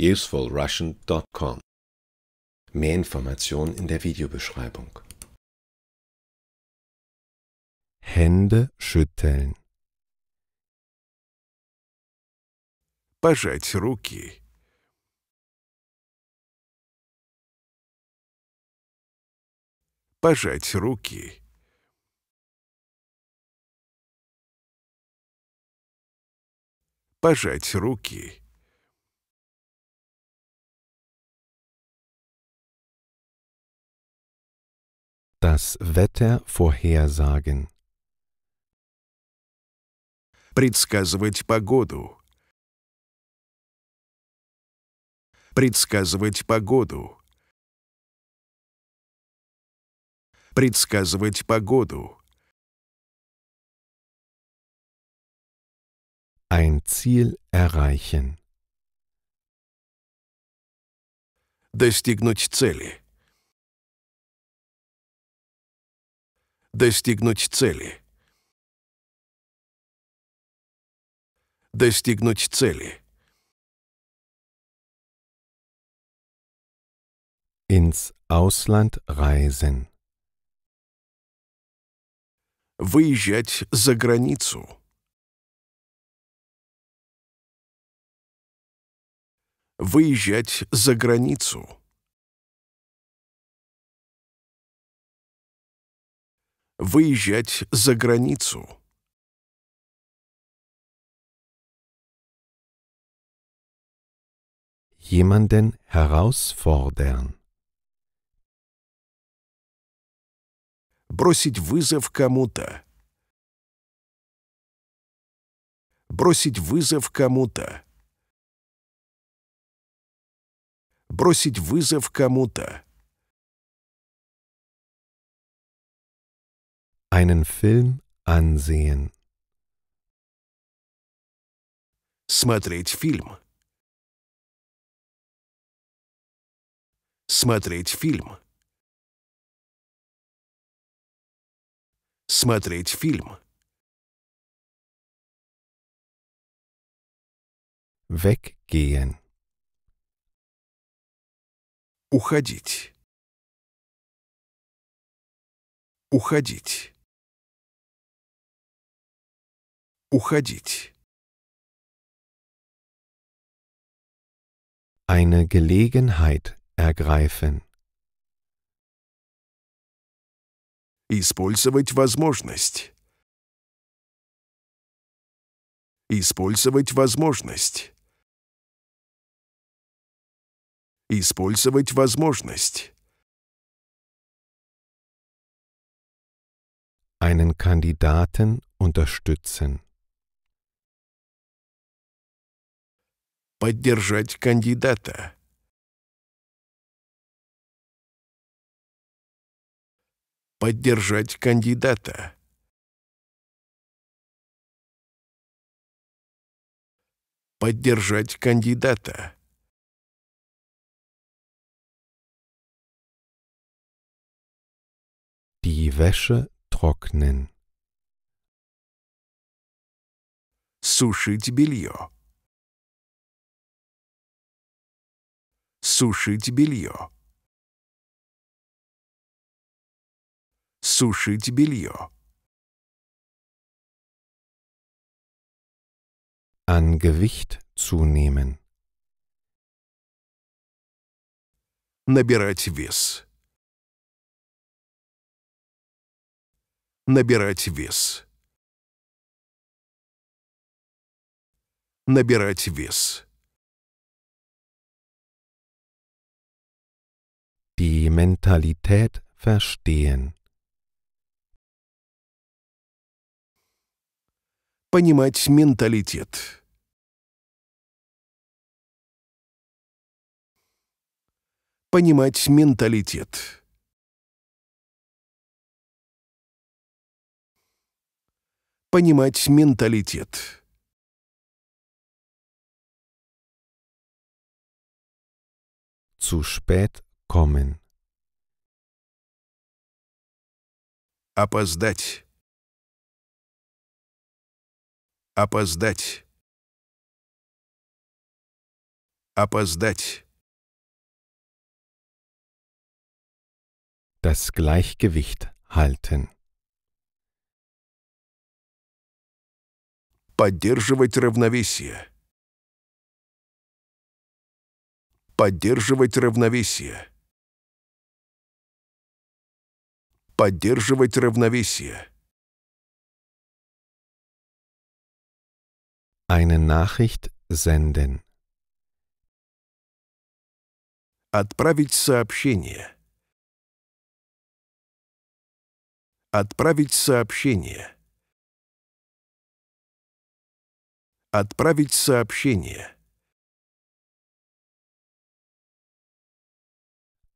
usefulrussian.com. Mehr Informationen in der Videobeschreibung. Hände schütteln. Пожать руки. Пожать руки. Пожать руки. Das Wetter vorhersagen. Предсказывать погоду. Предсказывать погоду. Предсказывать погоду. Ein Ziel erreichen. Достигнуть цели. достигнуть цели. Достигнуть цели. Ins Ausland reisen. Выезжать за границу. Выезжать за границу. выезжать за границу. Jemanden herausfordern. Бросить вызов кому-то. Бросить вызов кому-то. Бросить вызов кому-то. Einen Film ansehen. Смотреть фильм. Смотреть фильм. Смотреть фильм. Weggehen. Уходить. Уходить. Уходить. Eine Gelegenheit ergreifen. Использовать возможность. Использовать возможность. Использовать возможность. Einen Kandidaten unterstützen. поддержать кандидата. Поддержать кандидата. Поддержать кандидата. Die Wäsche trocknen. Сушить белье. Сушить белье. Сушить белье. An Gewicht zunehmen. Набирать вес. Набирать вес. Набирать вес. die Mentalität verstehen. Понимать менталитет. Понимать менталитет. Понимать менталитет. zu spät kommen. Опоздать. Опоздать. Опоздать. Das Gleichgewicht halten. Поддерживать равновесие. Поддерживать равновесие. поддерживать равновесие. Eine Nachricht senden. Отправить сообщение. Отправить сообщение. Отправить сообщение.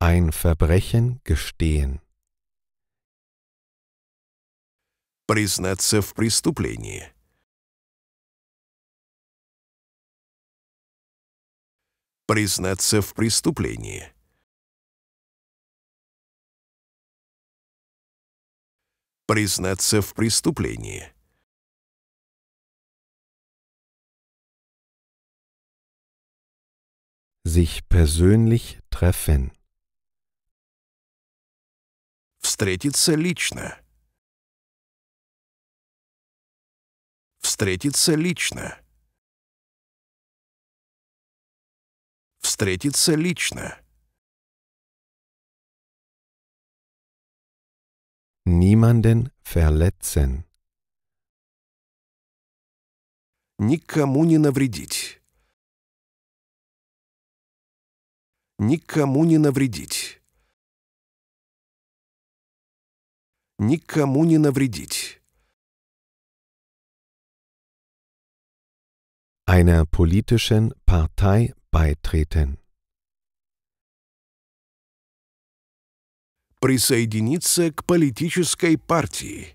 Ein Verbrechen gestehen. признаться в преступлении. Признаться в преступлении. Признаться в преступлении. Sich persönlich treffen. Встретиться лично. Встретиться лично. Встретиться лично. Niemanden verletzen. Никому не навредить. Никому не навредить. Никому не навредить. einer politischen Partei beitreten. Присоединиться к политической партии.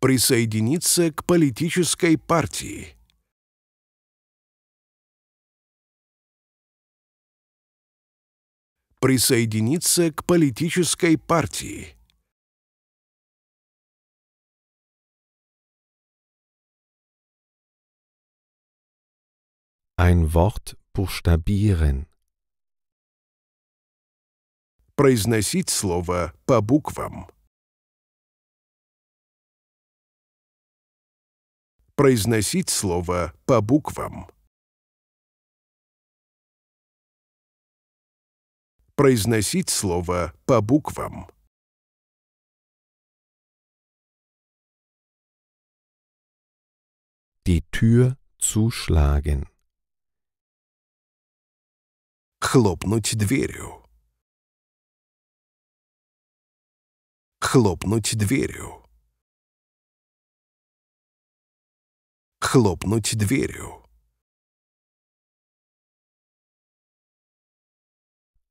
Присоединиться к политической партии. Присоединиться к политической партии. Ein Wort buchstabieren. Произносить слово по буквам. Произносить слово по буквам. Произносить слово по буквам. Die Tür zuschlagen. хлопнуть дверью. Хлопнуть дверью. Хлопнуть дверью.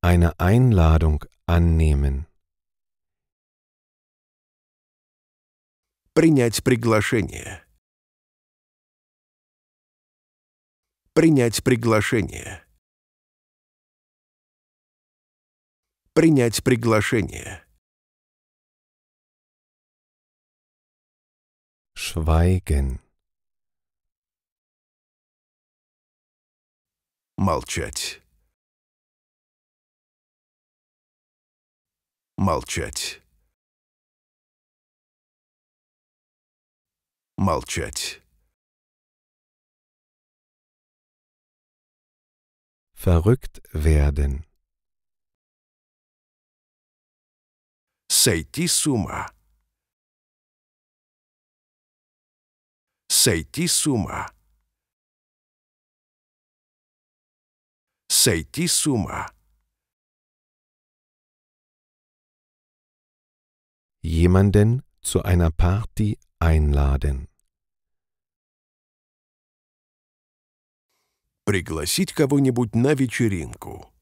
Eine Einladung annehmen. Принять приглашение. Принять приглашение. принять приглашение. Schweigen. Молчать. Молчать. Молчать. Verrückt werden. Сойти с ума. Сойти с ума. Сойти с ума. Jemanden zu einer Party einladen. Пригласить кого-нибудь на вечеринку.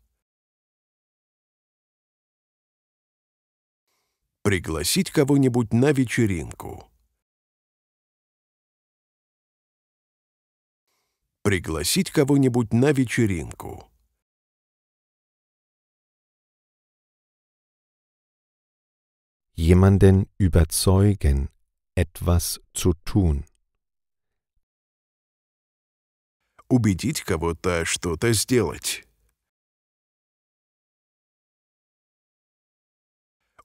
Пригласить кого-нибудь на вечеринку. Пригласить кого-нибудь на вечеринку. Jemanden überzeugen, etwas zu tun. Убедить кого-то что-то сделать.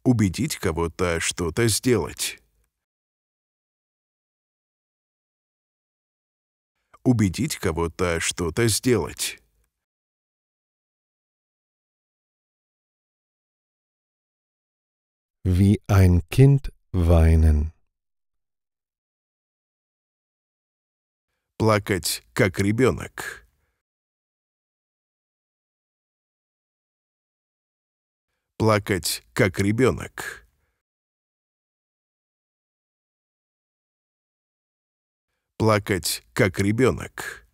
убедить кого-то что-то сделать. Убедить кого-то что-то сделать. Wie ein Kind weinen. Плакать, как ребенок. плакать, как ребенок. Плакать, как ребенок.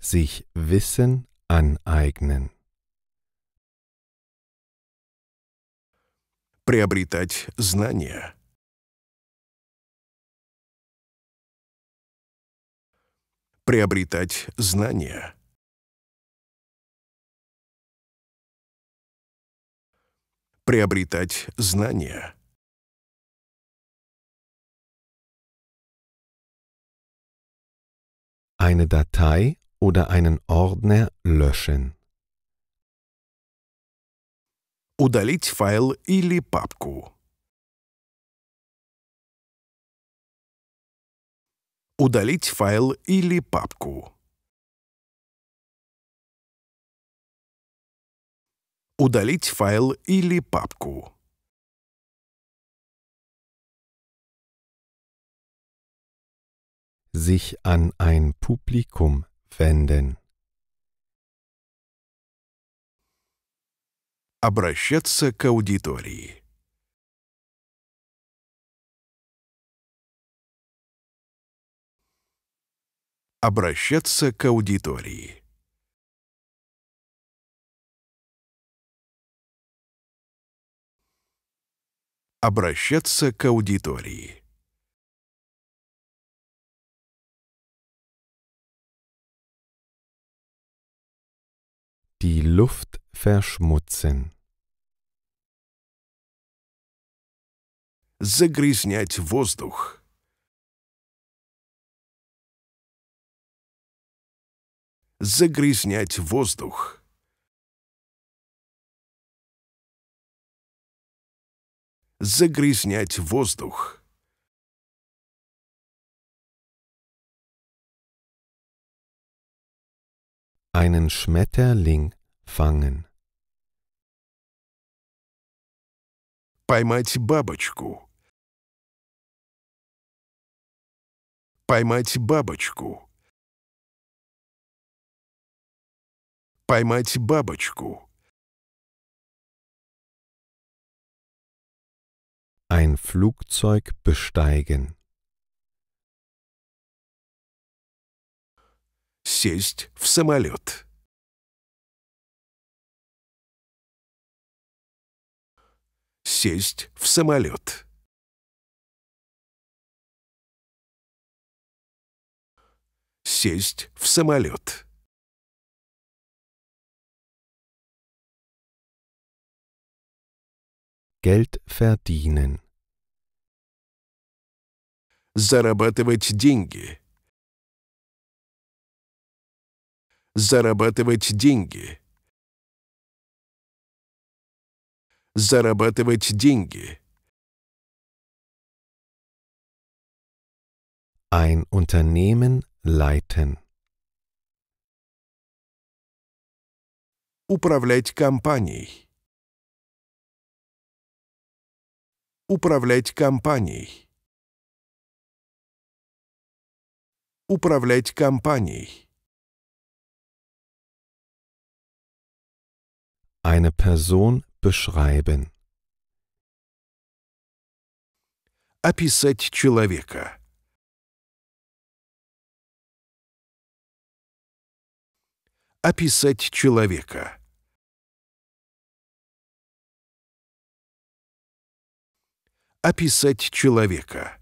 Sich Wissen aneignen. Приобретать знания. приобретать знания. Приобретать знания. Eine Datei oder einen Ordner löschen. Удалить файл или папку. удалить файл или папку. Удалить файл или папку. Sich an ein Publikum wenden. Обращаться к аудитории. обращаться к аудитории. Обращаться к аудитории. Die Luft verschmutzen. Загрязнять воздух. загрязнять воздух. Загрязнять воздух. Einen Schmetterling fangen. Поймать бабочку. Поймать бабочку. поймать бабочку. Ein Flugzeug besteigen. Сесть в самолет. Сесть в самолет. Сесть в самолет. Geld verdienen. Зарабатывать деньги. Зарабатывать деньги. Зарабатывать деньги. Ein Unternehmen leiten. Управлять компанией. Управлять компанией. Управлять компанией. Eine Person beschreiben. Описать человека. Описать человека. описать человека.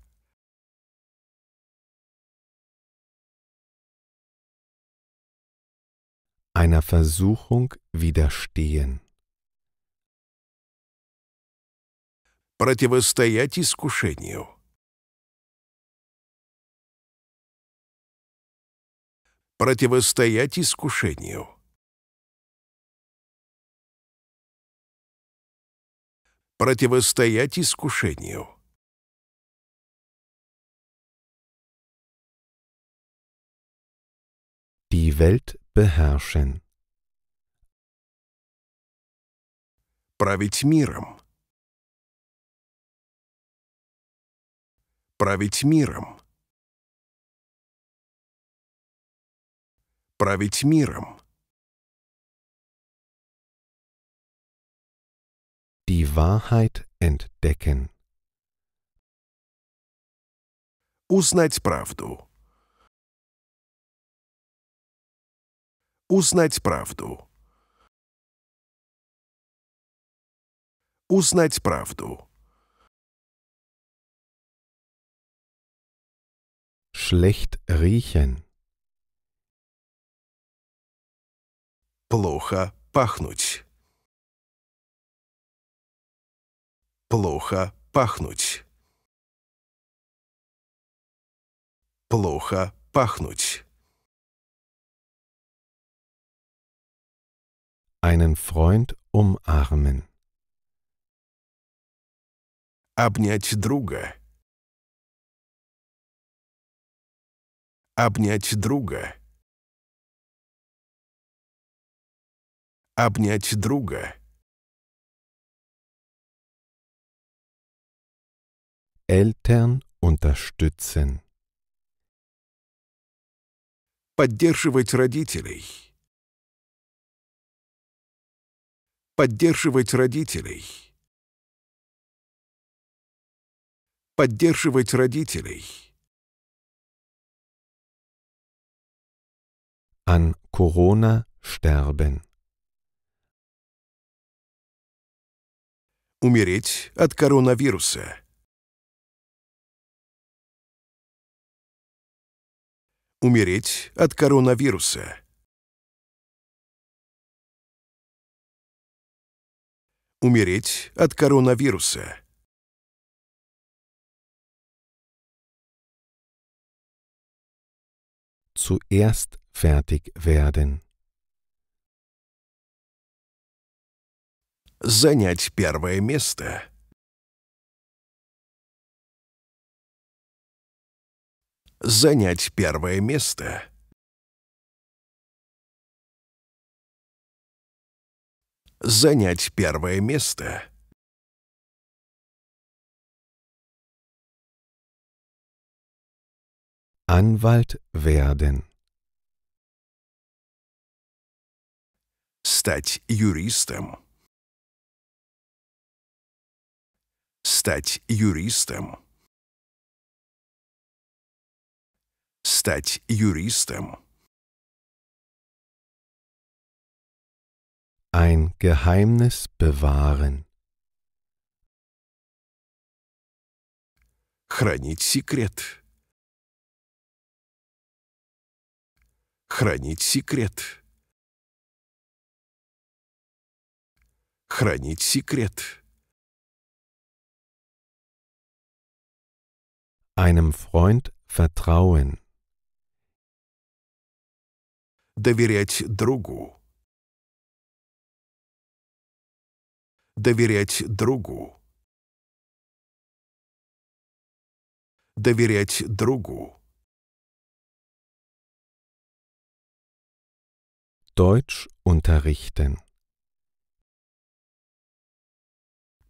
Einer Versuchung widerstehen. Противостоять искушению. Противостоять искушению. противостоять искушению. Die Welt beherrschen. Править миром. Править миром. Править миром. Die Wahrheit entdecken. Узнать правду. Узнать правду. Узнать правду. Schlecht riechen. Плохо пахнуть. плохо пахнуть. Плохо пахнуть. Einen Freund umarmen. Обнять друга. Обнять друга. Обнять друга. Eltern unterstützen. Поддерживать родителей. Поддерживать родителей. Поддерживать родителей. An Corona sterben. Умереть от коронавируса. умереть от коронавируса. Умереть от коронавируса. Zuerst fertig werden. Занять первое место. занять первое место. Занять первое место. Anwalt werden. Стать юристом. Стать юристом. стать юристом. Ein Geheimnis bewahren. Хранить секрет. Хранить секрет. Хранить секрет. Einem Freund vertrauen. доверять другу. Доверять другу. Доверять другу. Deutsch unterrichten.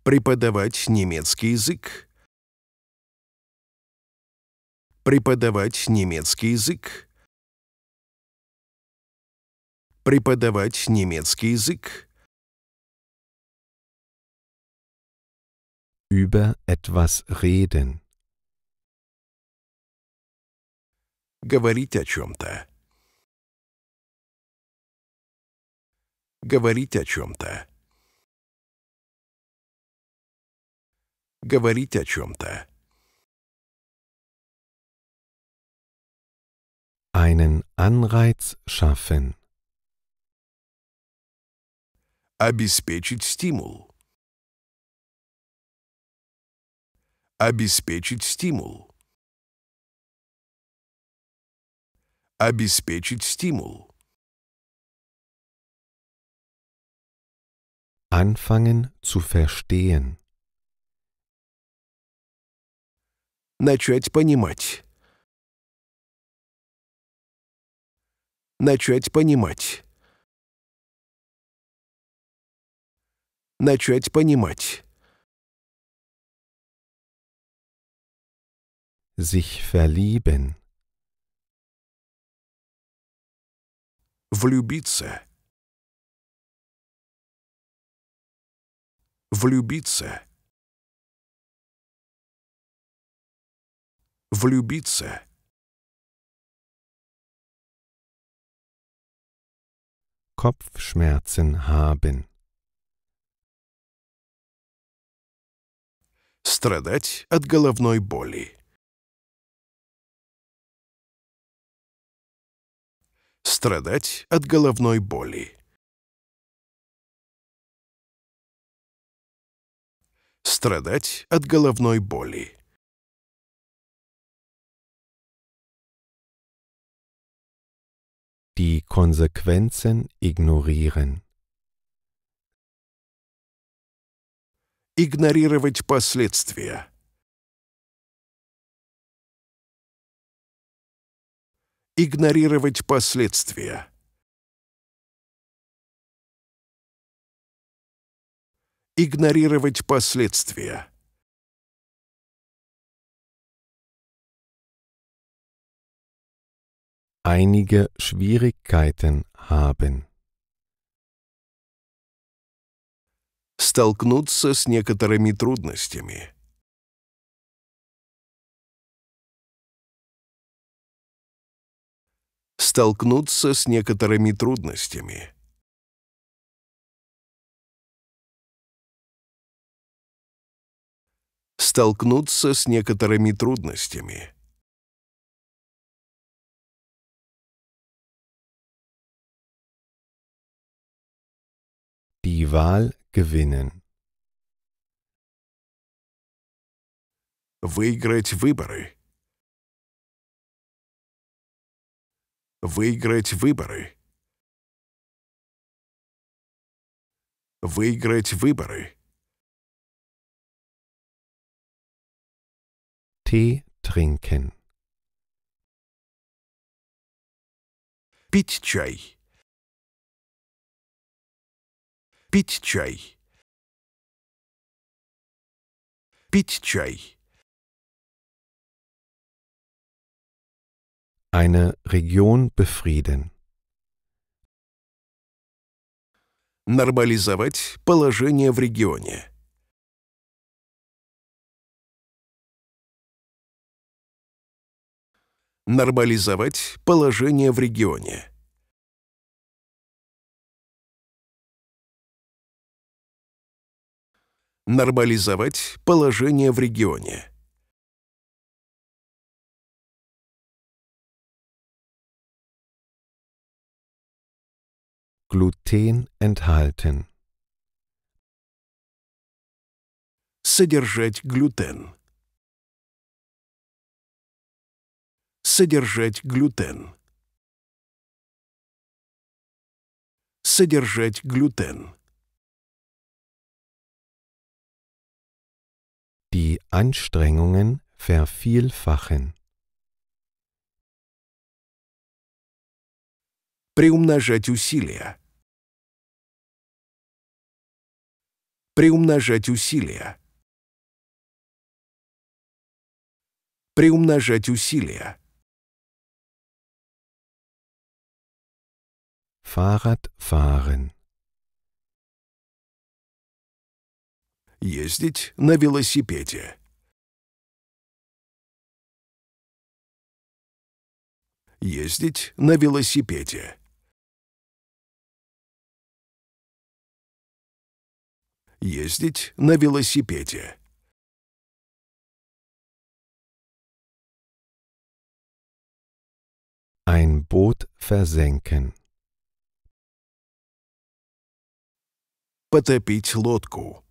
Преподавать немецкий язык. Преподавать немецкий язык преподавать немецкий язык. Über etwas reden. Говорить о чем-то. Говорить о чем-то. Говорить о чем-то. Einen Anreiz schaffen. Обеспечить стимул. Обеспечить стимул. Обеспечить стимул. Anfangen zu verstehen. Начать понимать. Начать понимать. начать понимать. Sich verlieben. Влюбиться. Влюбиться. Влюбиться. Kopfschmerzen haben. страдать от головной боли. Страдать от головной боли. Страдать от головной боли. Die Konsequenzen ignorieren. игнорировать последствия. Игнорировать последствия. Игнорировать последствия. Einige Schwierigkeiten haben. столкнуться с некоторыми трудностями. Столкнуться с некоторыми трудностями. Столкнуться с некоторыми трудностями. die Wahl gewinnen. Выиграть выборы. Выиграть выборы. Выиграть выборы. Tee trinken. Пить чай. Пить чай. Пить чай. Eine Region befrieden. Нормализовать положение в регионе. Нормализовать положение в регионе. Нормализовать положение в регионе. Глютен, enthalten. Содержать глютен. Содержать глютен. Содержать глютен. die Anstrengungen vervielfachen. Приумножать усилия. Приумножать усилия. Приумножать усилия. Fahrrad fahren. ездить на велосипеде. Ездить на велосипеде. Ездить на велосипеде. Ein Boot versenken. Потопить лодку.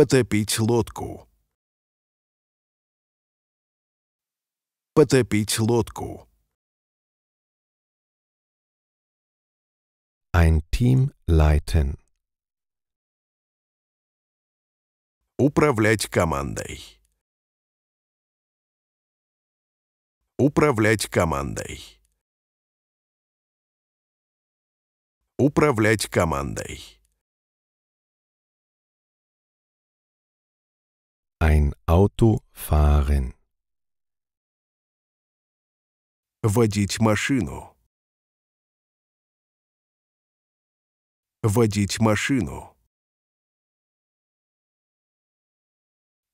Потопить лодку. Потопить лодку. Ein Team leiten. Управлять командой. Управлять командой. Управлять командой. Ein Auto fahren. Водить машину. Водить машину.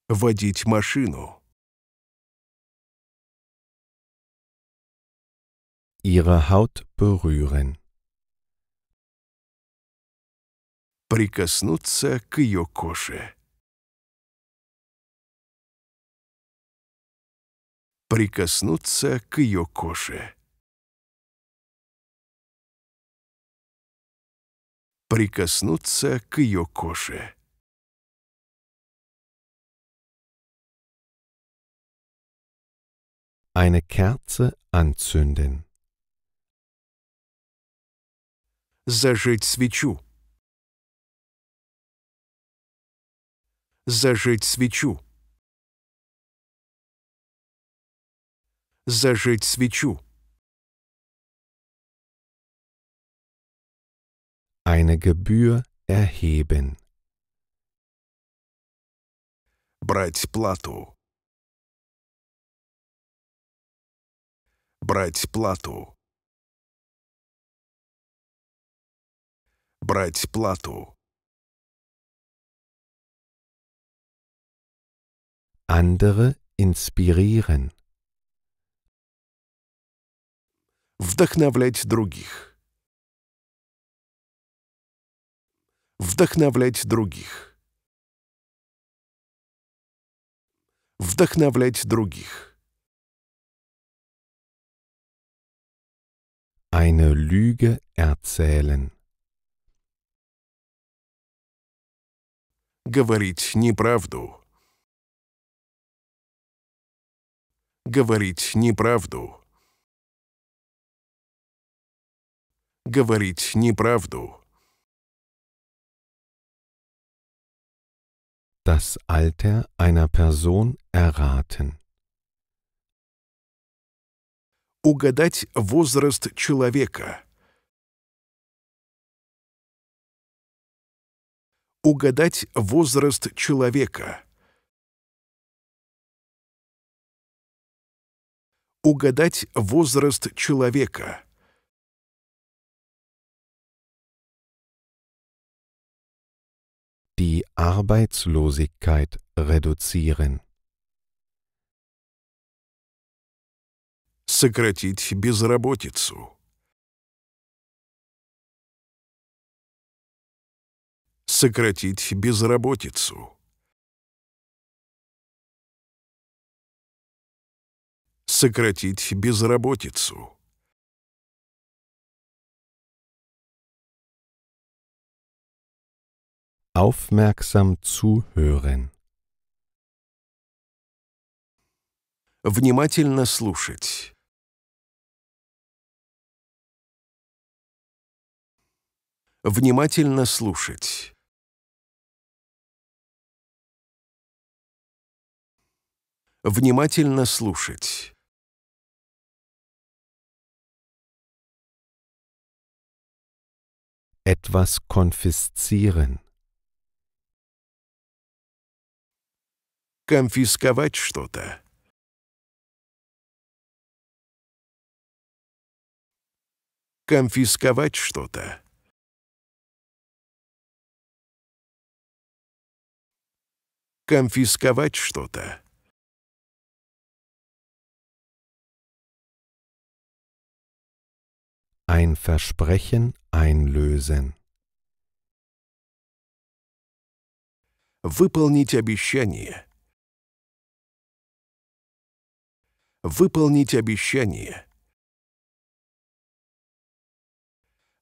Водить машину. Ihre Haut berühren. Прикоснуться к ее коше. прикоснуться к ее коже. Прикоснуться к ее коже. Eine Kerze anzünden. Зажечь свечу. Зажечь свечу. зажечь свечу. Eine Gebühr erheben. Брать плату. Брать плату. Брать плату. Andere inspirieren. Вдохновлять других. Вдохновлять других. Вдохновлять других. Eine Lüge erzählen. Говорить неправду. Говорить неправду. говорить неправду. Das Alter einer Person erraten. Угадать возраст человека. Угадать возраст человека. Угадать возраст человека. die Arbeitslosigkeit reduzieren. Сократить безработицу. Сократить безработицу. Сократить безработицу. Aufmerksam zuhören. Внимательно слушать. Внимательно слушать. Внимательно слушать. Etwas konfiszieren. конфисковать что-то. Конфисковать что-то. Конфисковать что-то. Ein Versprechen einlösen. Выполнить обещание. Выполнить обещание.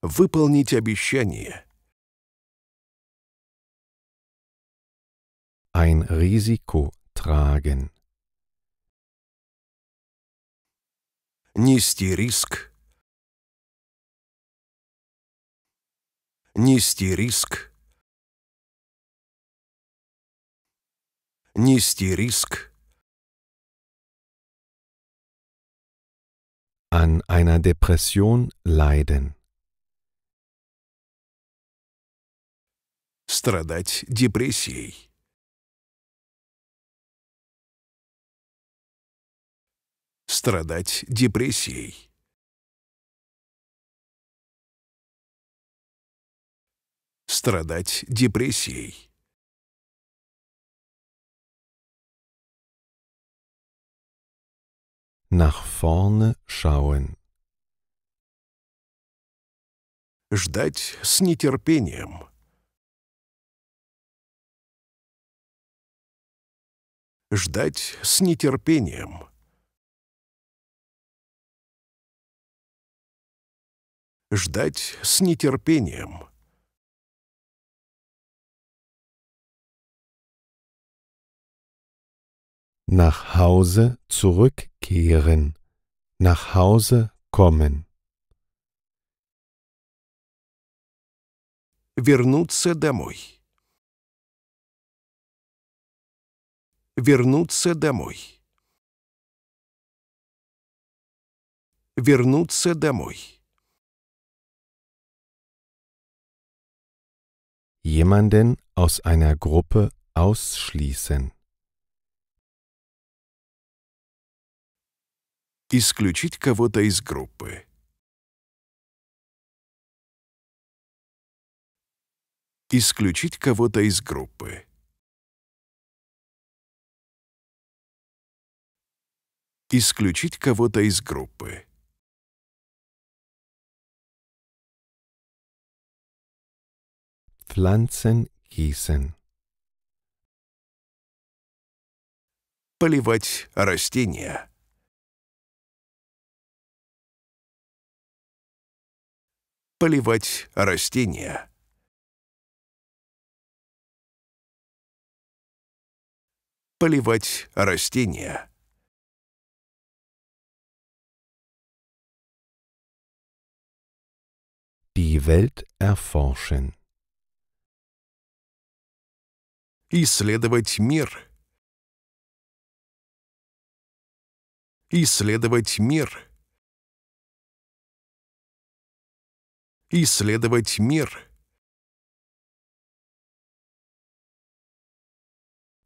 Выполнить обещание. Ein Risiko tragen. Нести риск. Нести риск. Нести риск. an einer Depression leiden. Страдать депрессией. Страдать депрессией. Страдать депрессией. Nach vorne schauen. Ждать с нетерпением. Ждать с нетерпением. Ждать с нетерпением. nach Hause zurückkehren, nach Hause kommen. Вернуться домой. Вернуться домой. Вернуться домой. Jemanden aus einer Gruppe ausschließen. Исключить кого-то из группы. Исключить кого-то из группы. Исключить кого-то из группы. Pflanzen gießen. Поливать растения. поливать растения. Поливать растения. Die Welt erforschen. Исследовать мир. Исследовать мир. исследовать мир.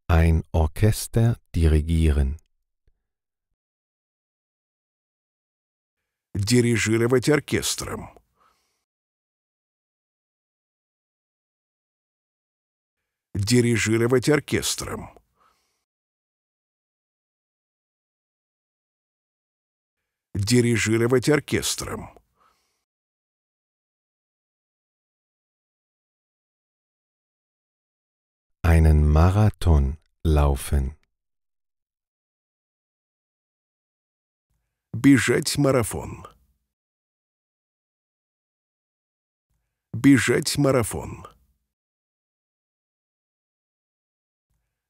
Ein Orchester dirigieren. Дирижировать оркестром. Дирижировать оркестром. Дирижировать оркестром. einen Marathon laufen. Бежать марафон. Бежать марафон.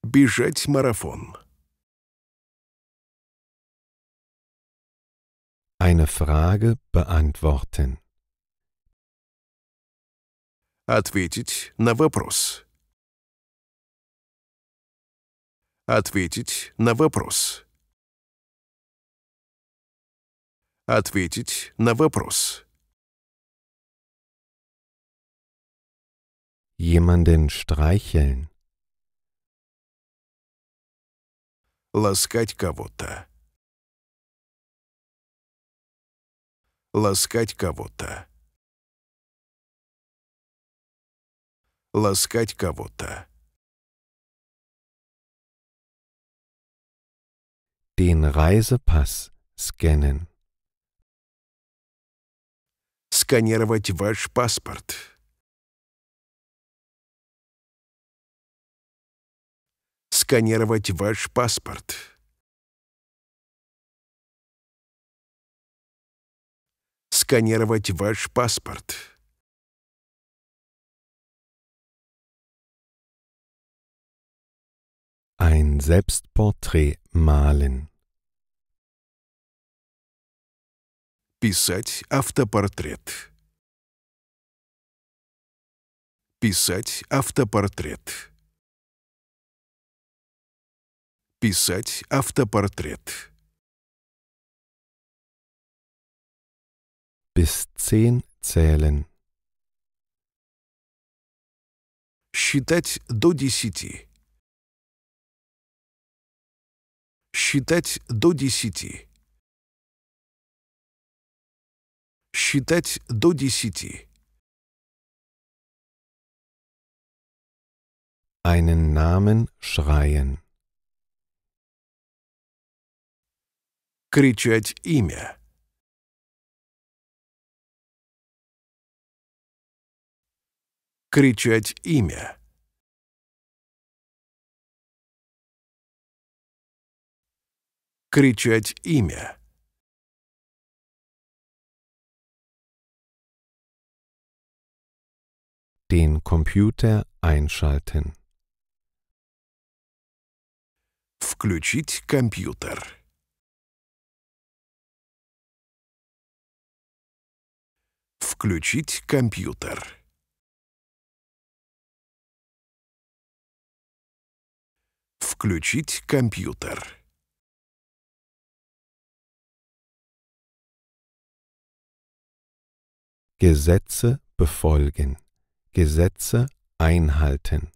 Бежать марафон. Eine Frage beantworten. Ответить на вопрос. Ответить на вопрос. Ответить на вопрос. Jemanden streicheln. Ласкать кого-то. Ласкать кого-то. Ласкать кого-то. Den Reisepass scannen. Сканировать ваш паспорт. Сканировать ваш паспорт. Сканировать ваш паспорт. Ein Selbstporträt malen. Писать автопортрет. Писать автопортрет. Писать автопортрет. Bis zehn zählen. Считать до десяти. Считать до десяти, Считать до десяти, Einen Namen schreien. Кричать имя. Кричать имя. кричать имя. Den Computer einschalten. Включить компьютер. Включить компьютер. Включить компьютер. Gesetze befolgen, Gesetze einhalten.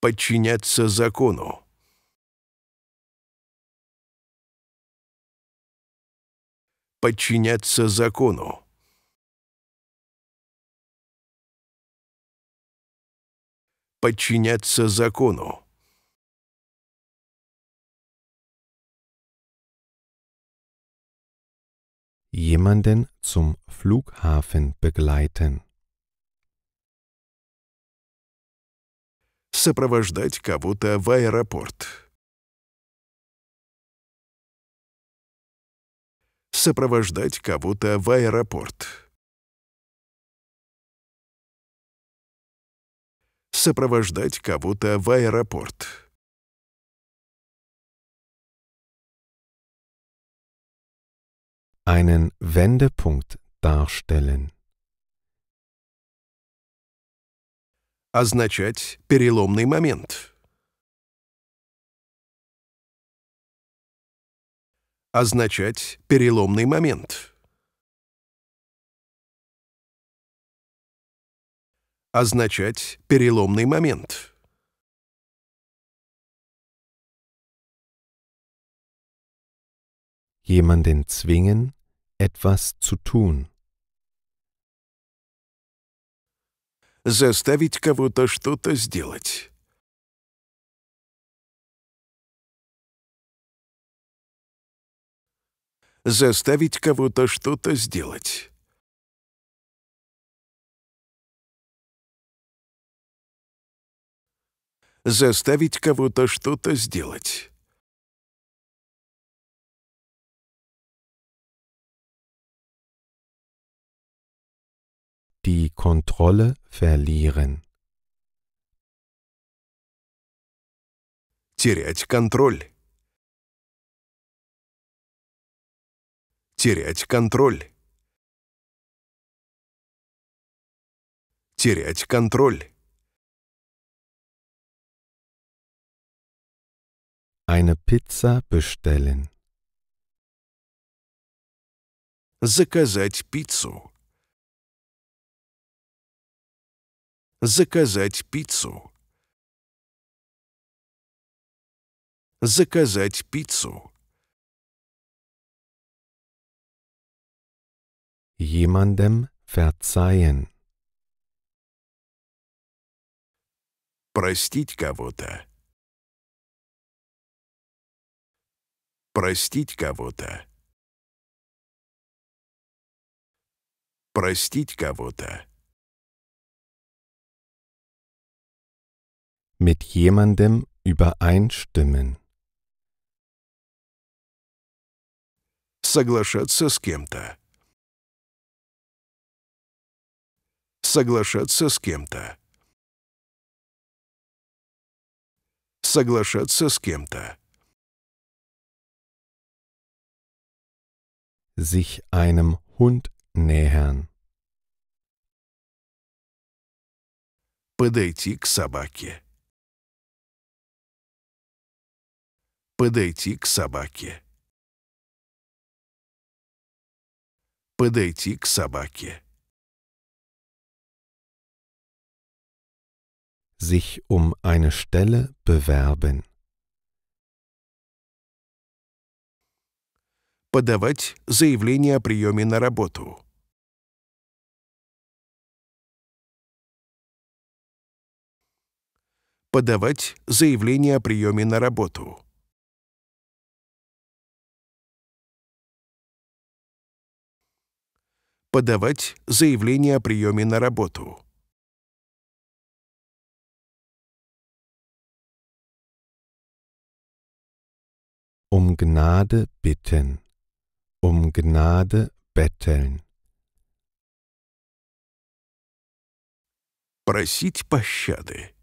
Подчиняться закону. Подчиняться закону. Подчиняться закону. jemanden zum Flughafen begleiten. Сопровождать кого-то в аэропорт. Сопровождать кого-то в аэропорт. сопровождать кого-то в аэропорт. einen Wendepunkt darstellen. Означать переломный момент. Означать переломный момент. Означать переломный момент. Jemanden zwingen, etwas zu tun. Заставить кого-то что-то сделать. Заставить кого-то что-то сделать. Заставить кого-то что-то сделать. die Kontrolle verlieren. Терять контроль. Терять контроль. Терять контроль. Eine Pizza bestellen. Заказать пиццу. Заказать пиццу. Заказать пиццу. Jemandem verzeihen. Простить кого-то. Простить кого-то. Простить кого-то. mit jemandem übereinstimmen. Соглашаться с кем-то. Соглашаться с кем-то. Соглашаться с кем-то. Sich einem Hund nähern. Подойти к собаке. подойти к собаке. Подойти к собаке. Sich um eine Stelle bewerben. Подавать заявление о приеме на работу. Подавать заявление о приеме на работу. подавать заявление о приеме на работу. Um Gnade bitten, um Gnade betteln. Просить пощады.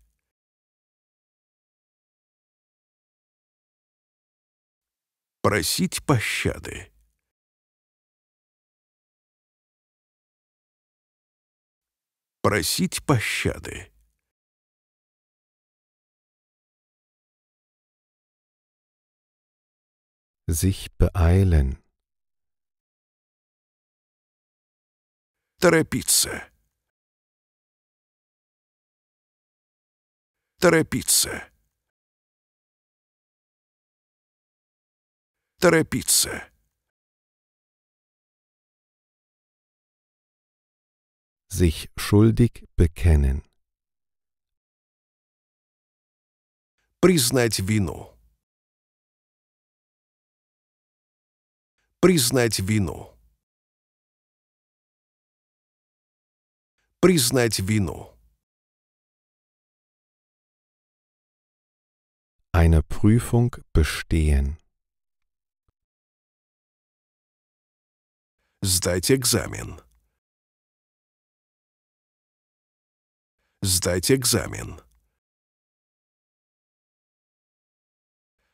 Просить пощады. просить пощады. Sich beeilen. Торопиться. Торопиться. Торопиться. sich schuldig bekennen. Признать вину. Признать вину. Признать вину. Einer Prüfung bestehen. Сдать экзамен. Сдать экзамен.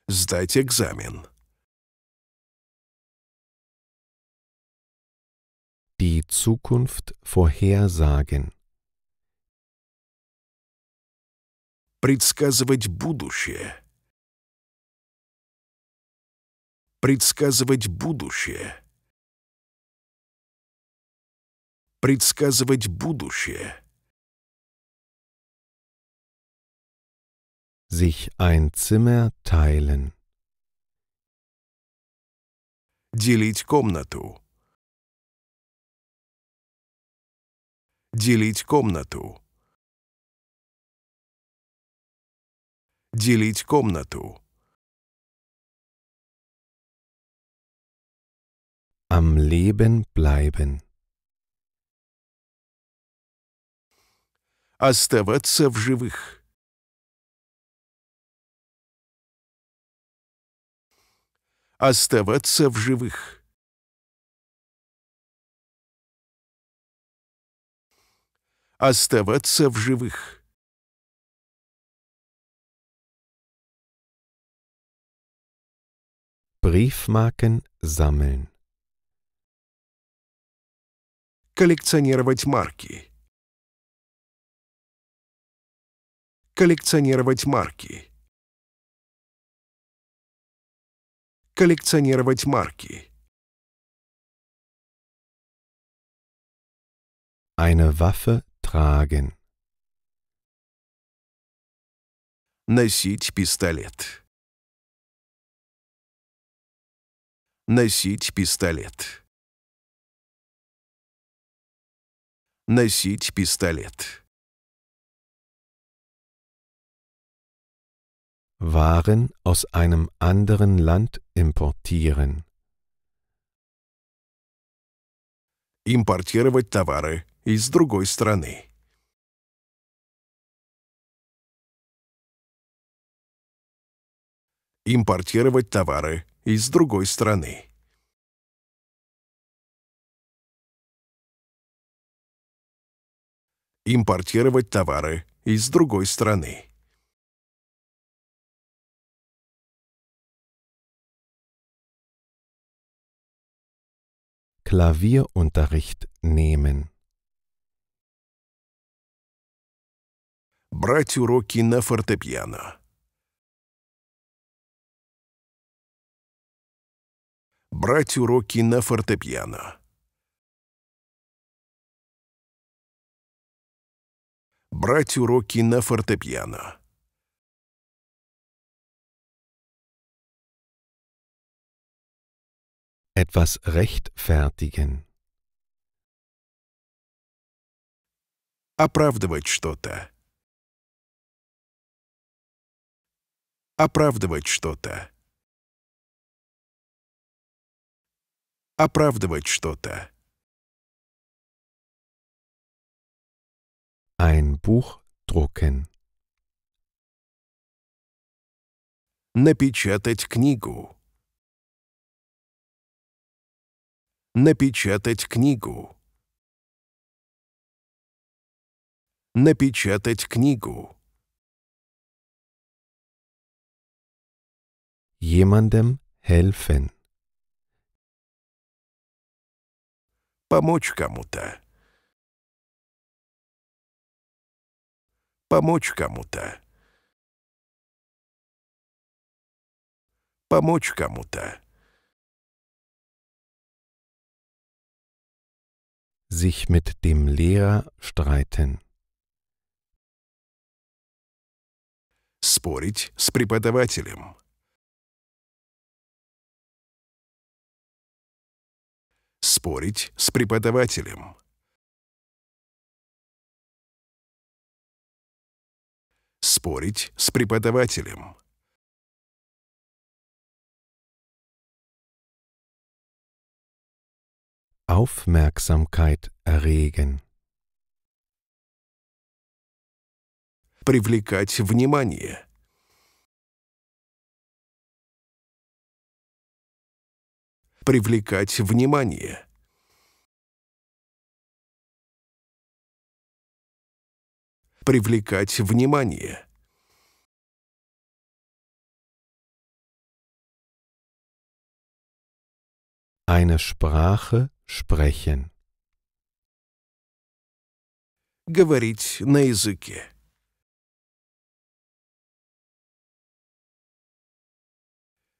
Сдать экзамен. Die Zukunft vorhersagen. Предсказывать будущее. Предсказывать будущее. Предсказывать будущее. Sich ein Zimmer teilen. Делить комнату. Делить комнату. Делить комнату. Am Leben bleiben. Оставаться в живых. оставаться в живых. Оставаться в живых. Briefmarken sammeln. Коллекционировать марки. Коллекционировать марки. коллекционировать марки. Eine Waffe tragen. Носить пистолет. Носить пистолет. Носить пистолет. Waren aus einem anderen Land importieren. Импортировать товары из другой страны. Импортировать товары из другой страны. Импортировать товары из другой страны. Klavierunterricht nehmen. Брать уроки на фортепиано. Брать уроки на фортепиано. Брать уроки на фортепиано. etwas rechtfertigen. Оправдывать что-то. Оправдывать что-то. Оправдывать что-то. Ein Buch drucken. Напечатать книгу. Напечатать книгу. Напечатать книгу. Jemandem helfen. Помочь кому-то. Помочь кому-то. Помочь кому-то. sich mit dem Lehrer streiten. Спорить с преподавателем. Спорить с преподавателем. Спорить с преподавателем. Aufmerksamkeit erregen. Привлекать внимание. Привлекать внимание. Привлекать внимание. Eine Sprache sprechen. Говорить на языке.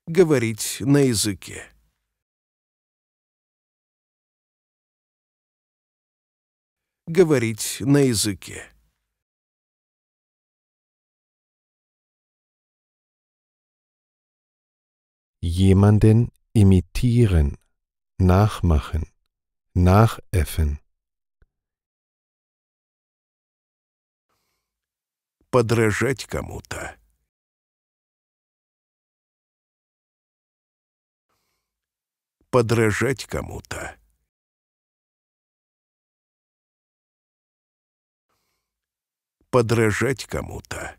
Говорить на языке. Говорить на языке. Jemanden imitieren, nachmachen nachäffen. Подражать кому-то. Подражать кому-то. Подражать кому-то.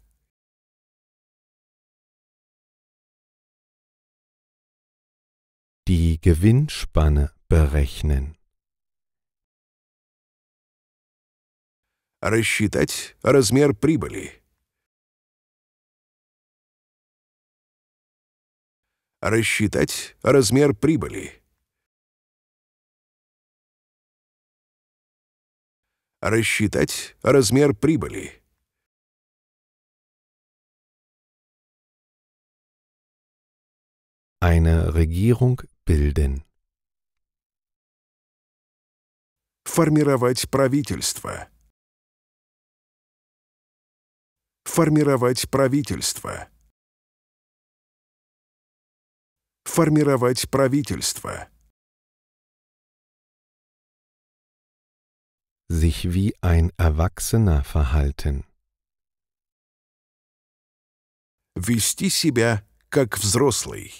Die Gewinnspanne berechnen. Рассчитать размер прибыли. Рассчитать размер прибыли. Рассчитать размер прибыли. Eine Regierung bilden. Формировать правительство. Формировать правительство. Формировать правительство. Sich wie ein Erwachsener verhalten. Вести себя как взрослый.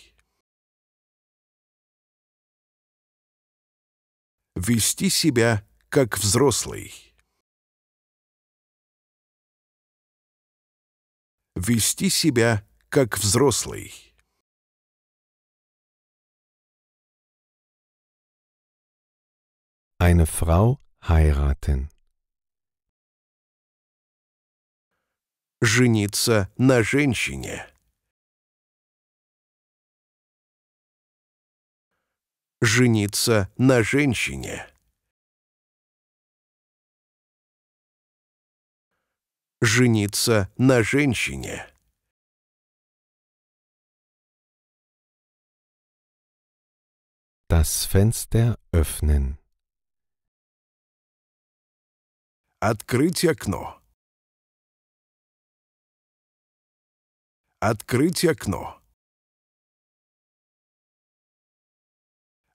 вести себя как взрослый. вести себя как взрослый. Eine Frau heiraten. Жениться на женщине. Жениться на женщине. жениться на женщине. Das Fenster öffnen. Открыть окно. Открыть окно.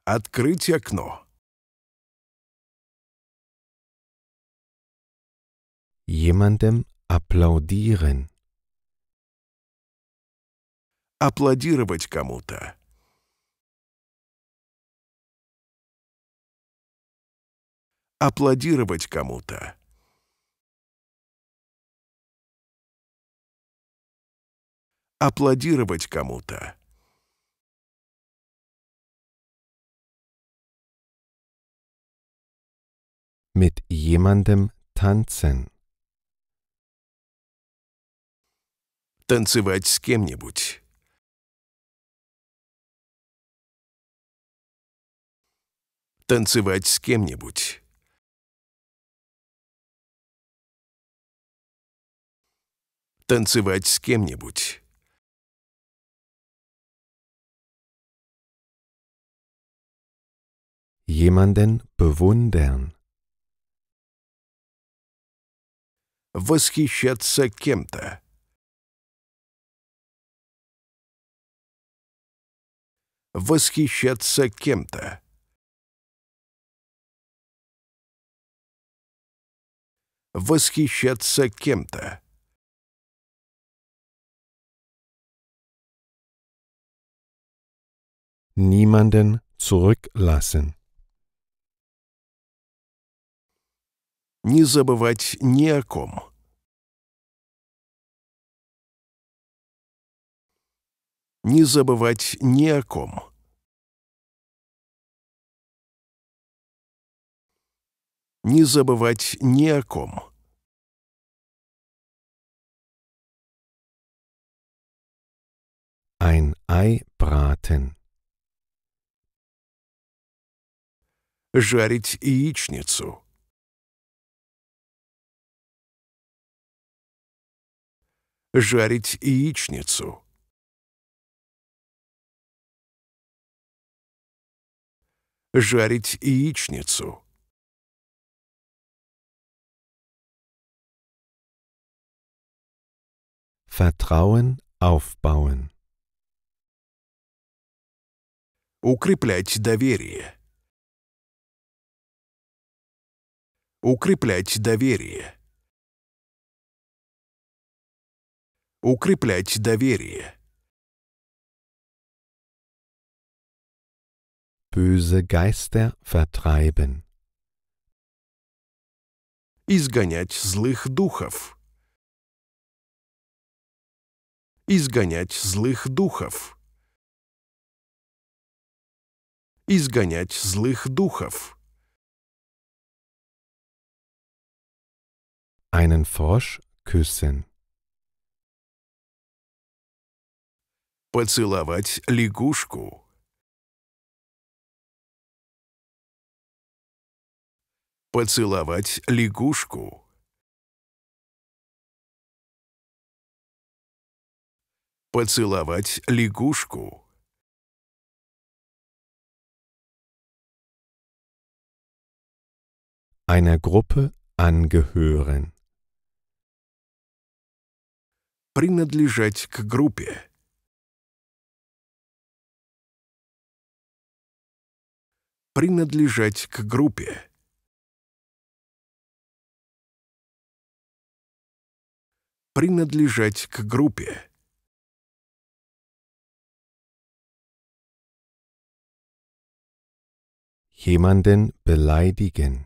Открыть окно. Jemandem Applaudieren. Аплодировать кому-то. Аплодировать кому-то. Аплодировать кому-то. Mit jemandem tanzen. танцевать с кем-нибудь. Танцевать с кем-нибудь. Танцевать с кем-нибудь. Jemanden bewundern. Восхищаться кем-то. восхищаться кем-то. Восхищаться кем-то. Niemanden zurücklassen. Не забывать ни о ком. не забывать ни о ком. Не забывать ни о ком. Ein Ei braten. Жарить яичницу. Жарить яичницу. жарить яичницу. Vertrauen aufbauen. Укреплять доверие. Укреплять доверие. Укреплять доверие. böse Geister vertreiben. Изгонять злых духов. Изгонять злых духов. Изгонять злых духов. Einen Frosch küssen. Поцеловать лягушку. поцеловать лягушку. Поцеловать лягушку. Einer Gruppe angehören. Принадлежать к группе. принадлежать к группе. принадлежать к группе. Jemanden beleidigen.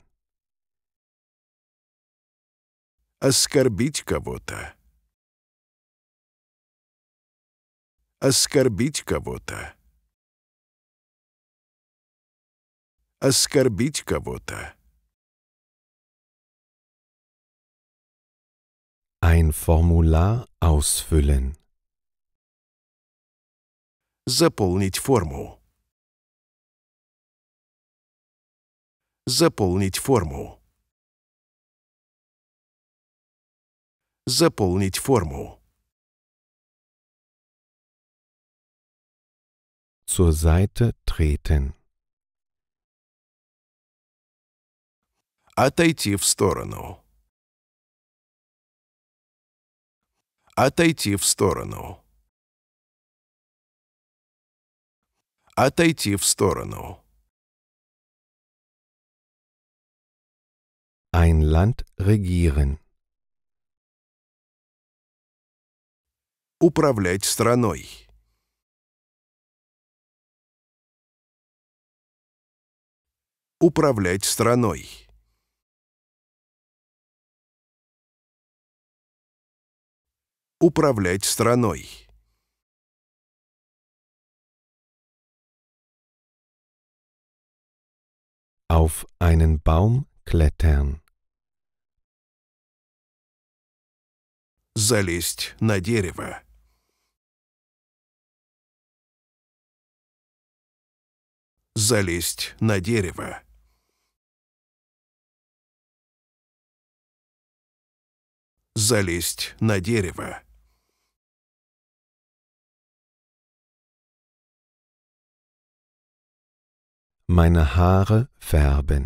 Оскорбить кого-то. Оскорбить кого-то. Оскорбить кого-то. Ein Formular ausfüllen. Заполнить форму. Заполнить форму. Заполнить форму. Zur Seite treten. Отойти в сторону. Отойти в сторону. Отойти в сторону. Ein Land regieren. Управлять страной. Управлять страной. управлять страной. Auf einen Baum klettern. Залезть на дерево. Залезть на дерево. залезть на дерево. meine Haare färben.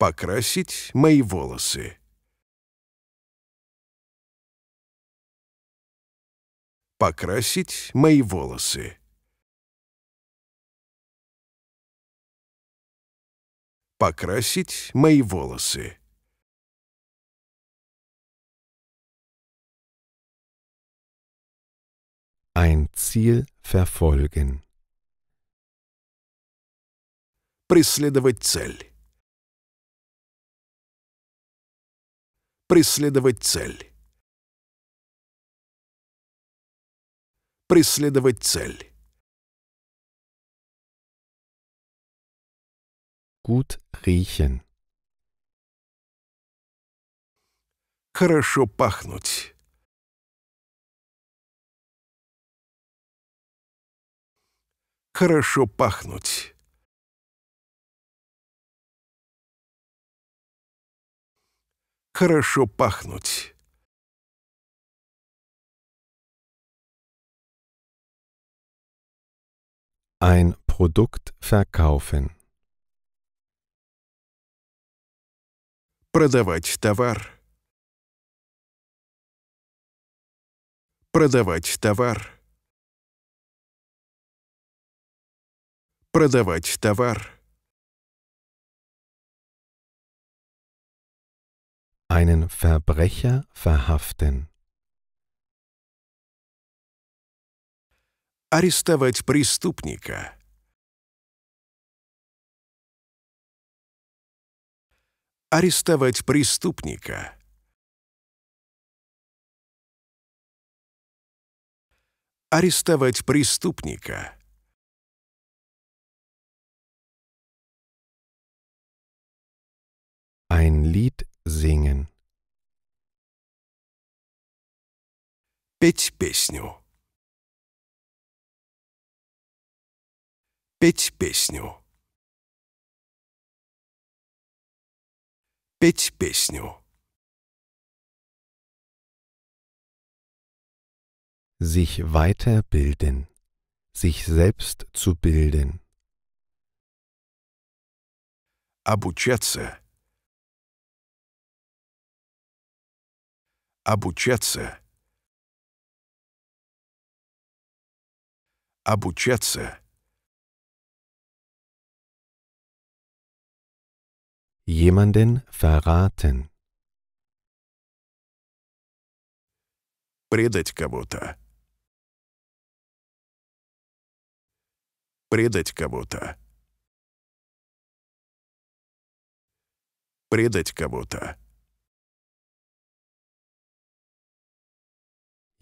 Покрасить мои волосы. Покрасить мои волосы. Покрасить мои волосы. Ein Ziel verfolgen. преследовать цель. Преследовать цель. Преследовать цель. Gut riechen. Хорошо пахнуть. Хорошо пахнуть. хорошо пахнуть. Ein Produkt verkaufen. Продавать товар. Продавать товар. Продавать товар. einen Verbrecher verhaften. Арестовать преступника. Арестовать преступника. Арестовать преступника. Ein Lied singen. Петь песню. Петь песню. Петь песню. Sich weiterbilden. Sich selbst zu bilden. Обучаться. обучаться, обучаться. Jemanden verraten. Предать кого-то. Предать кого-то. Предать кого-то.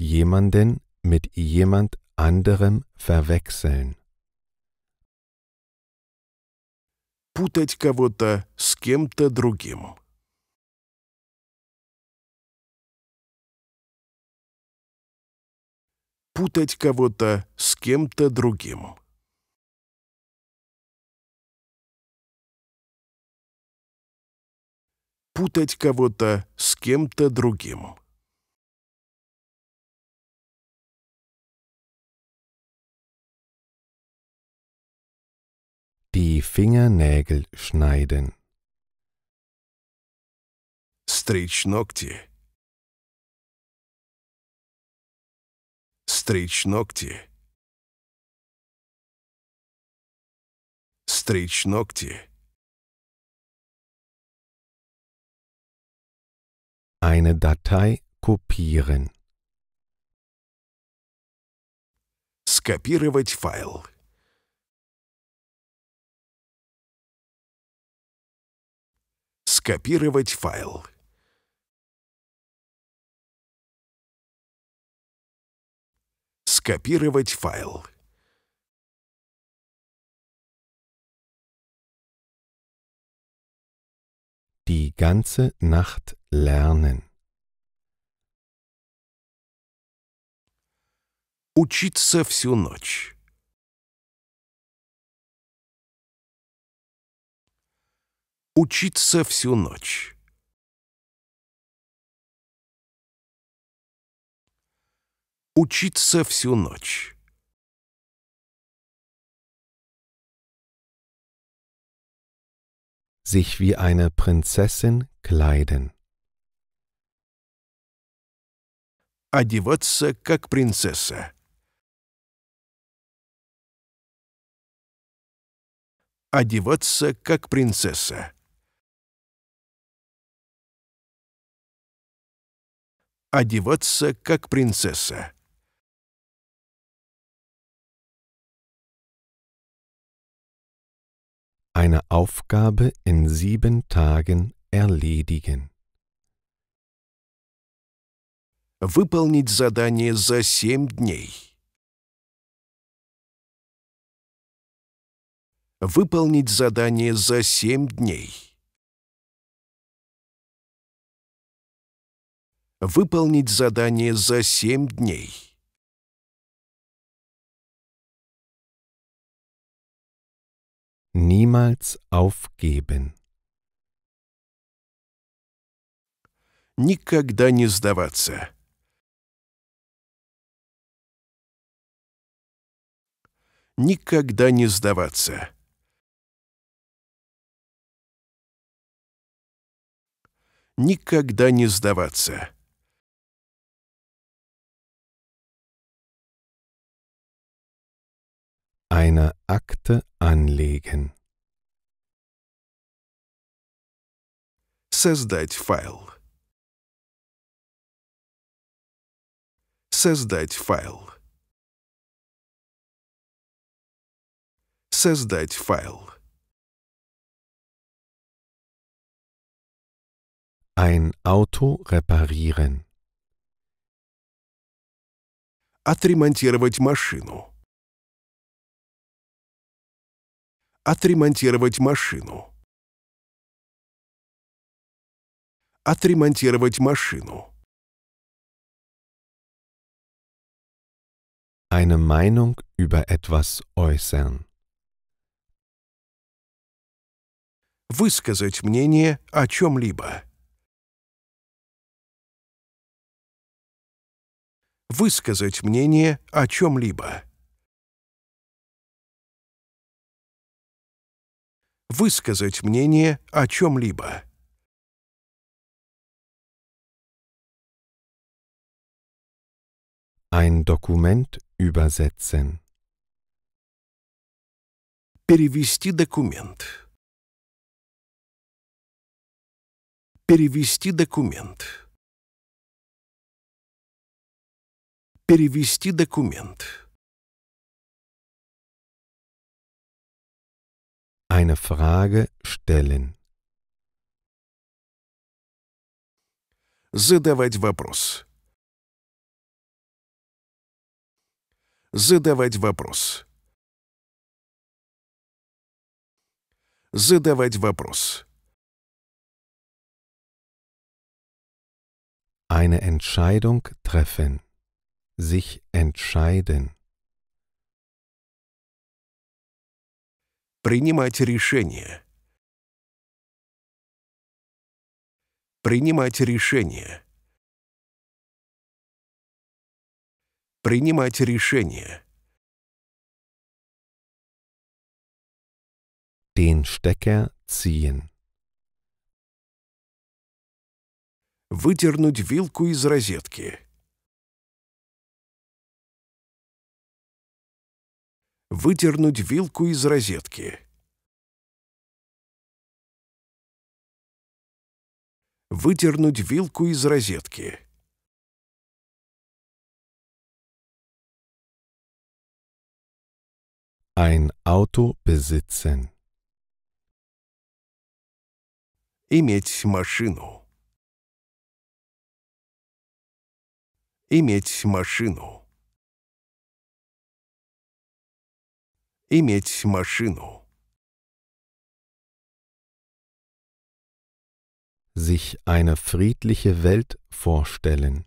jemanden mit jemand anderem verwechseln. Путать кого-то с кем-то другим. Путать кого-то с кем-то другим. Путать кого-то с кем-то другим. Die Fingernägel schneiden. Стричь ногти. Стричь ногти. Стричь ногти. Eine Datei kopieren. Скопировать файл. «Скопировать файл». «Скопировать файл». Die ganze Nacht lernen. Учиться всю ночь. учиться всю ночь. Учиться всю ночь. Sich wie eine Prinzessin kleiden. Одеваться как принцесса. Одеваться как принцесса. одеваться как принцесса. Eine Aufgabe in sieben Tagen erledigen. Выполнить задание за семь дней. Выполнить задание за семь дней. выполнить задание за семь дней. Niemals aufgeben. Никогда не сдаваться. Никогда не сдаваться. Никогда не сдаваться. eine Akte anlegen. Создать файл. Создать файл. Создать файл. Ein Auto reparieren. Отремонтировать машину. Отремонтировать машину. Отремонтировать машину. Eine Meinung über etwas äußern. Высказать мнение о чем-либо. Высказать мнение о чем-либо. высказать мнение о чем-либо. Ein Dokument übersetzen. Перевести документ. Перевести документ. Перевести документ. eine Frage stellen. Задавать вопрос. Задавать вопрос. Задавать вопрос. Eine Entscheidung treffen. Sich entscheiden. Принимать решения. Принимать решения. Принимать решения. Den Stecker ziehen. Выдернуть вилку из розетки. Вытернуть вилку из розетки. Вытернуть вилку из розетки. Ein Auto besitzen. Иметь машину. Иметь машину. иметь машину. Sich eine friedliche Welt vorstellen.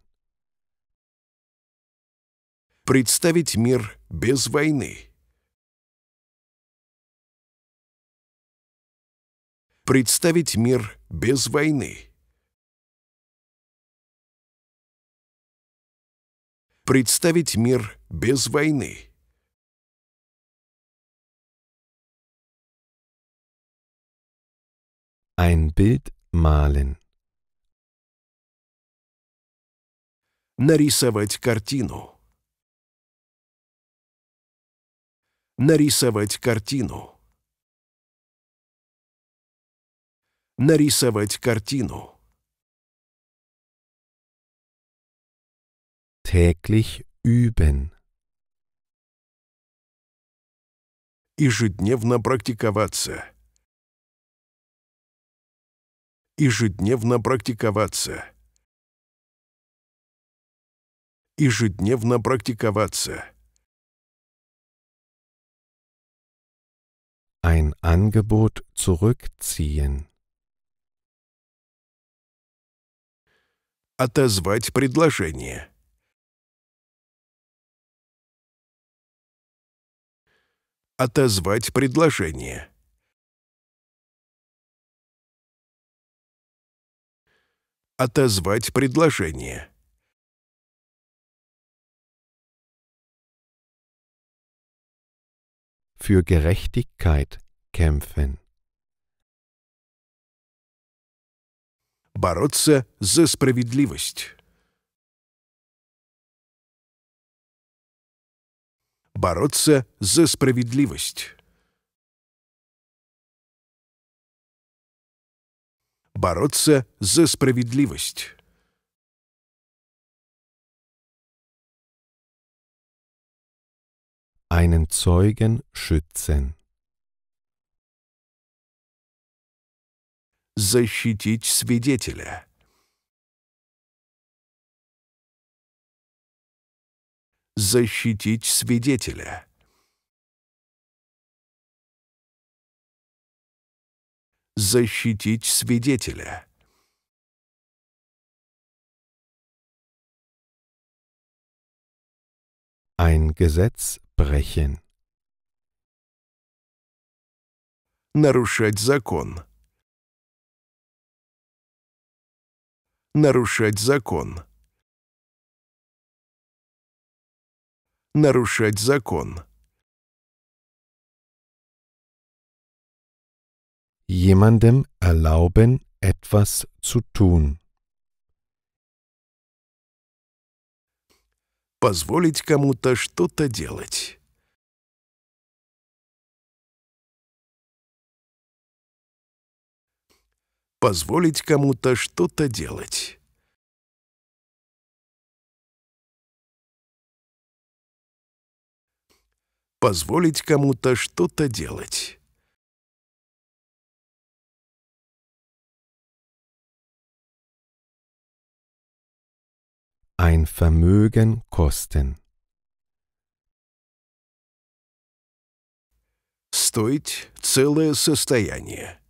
Представить мир без войны. Представить мир без войны. Представить мир без войны. Ein Bild malen. Нарисовать картину. Нарисовать картину. Нарисовать картину. Täglich üben. Ежедневно практиковаться ежедневно практиковаться. Ежедневно практиковаться. Ein Angebot zurückziehen. Отозвать предложение. Отозвать предложение. отозвать предложение. Für Gerechtigkeit kämpfen. Бороться за справедливость. Бороться за справедливость. бороться за справедливость. Einen Zeugen schützen. Защитить свидетеля. Защитить свидетеля. защитить свидетеля. Ein Gesetz brechen. Нарушать закон. Нарушать закон. Нарушать закон. jemandem erlauben, etwas zu tun. Позволить кому-то что-то делать. Позволить кому-то что-то делать. Позволить кому-то что-то делать. ein Vermögen kosten. Стоить целое состояние.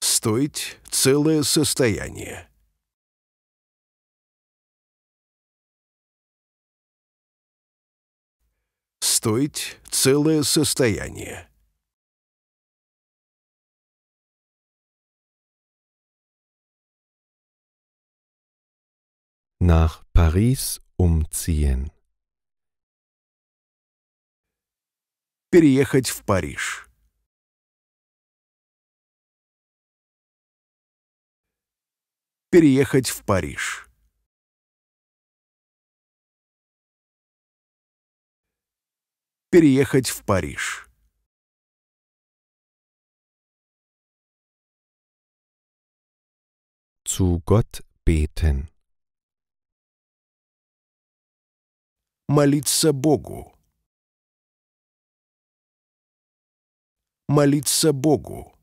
Стоить целое состояние. Стоить целое состояние. nach Paris umziehen. Переехать в Париж. Переехать в Париж. Переехать в Париж. Zu Gott beten. молиться Богу. Молиться Богу.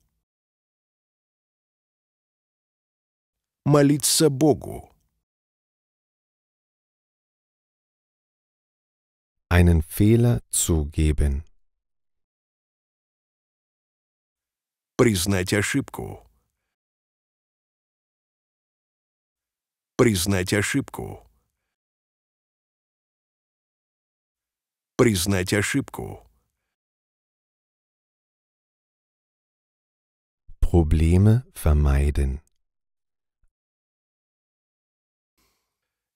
Молиться Богу. Einen Fehler zugeben. Признать ошибку. Признать ошибку. признать ошибку. Probleme vermeiden.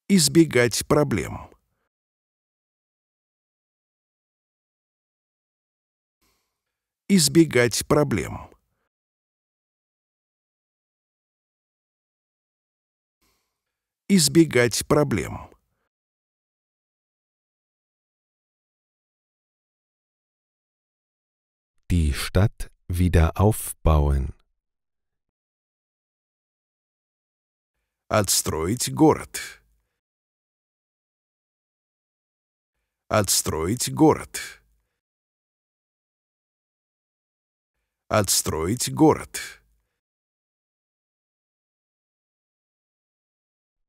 Избегать проблем. Избегать проблем. Избегать проблем. die Stadt wieder aufbauen. Отстроить город. Отстроить город. Отстроить город.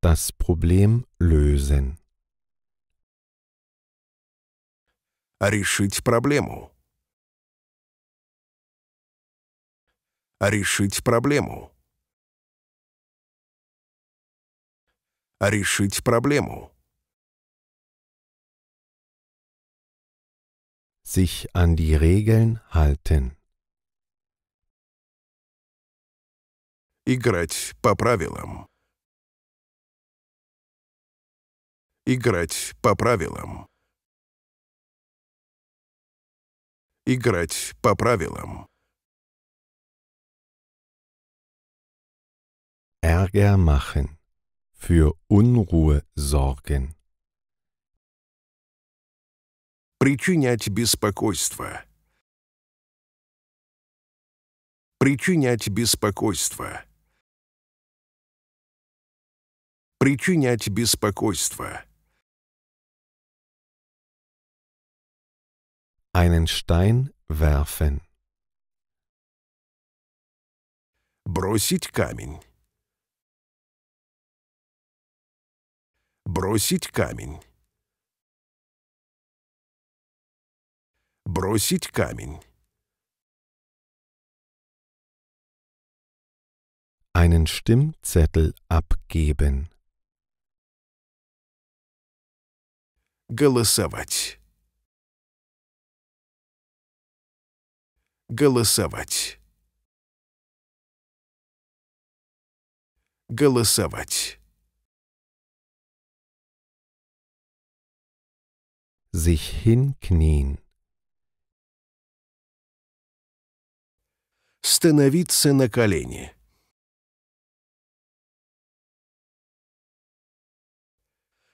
Das Problem lösen. Решить проблему. А решить проблему. А решить проблему. Sich an die Regeln halten. Играть по правилам. Играть по правилам. Играть по правилам. Ärger machen, für Unruhe sorgen. Причинять беспокойство. Причинять беспокойство. Причинять беспокойство. Einen Stein werfen. Бросить камень. Бросить камень. Бросить камень. Einen Stimmzettel abgeben. Голосовать. Голосовать. Голосовать. sich hinknien. Становиться на колени.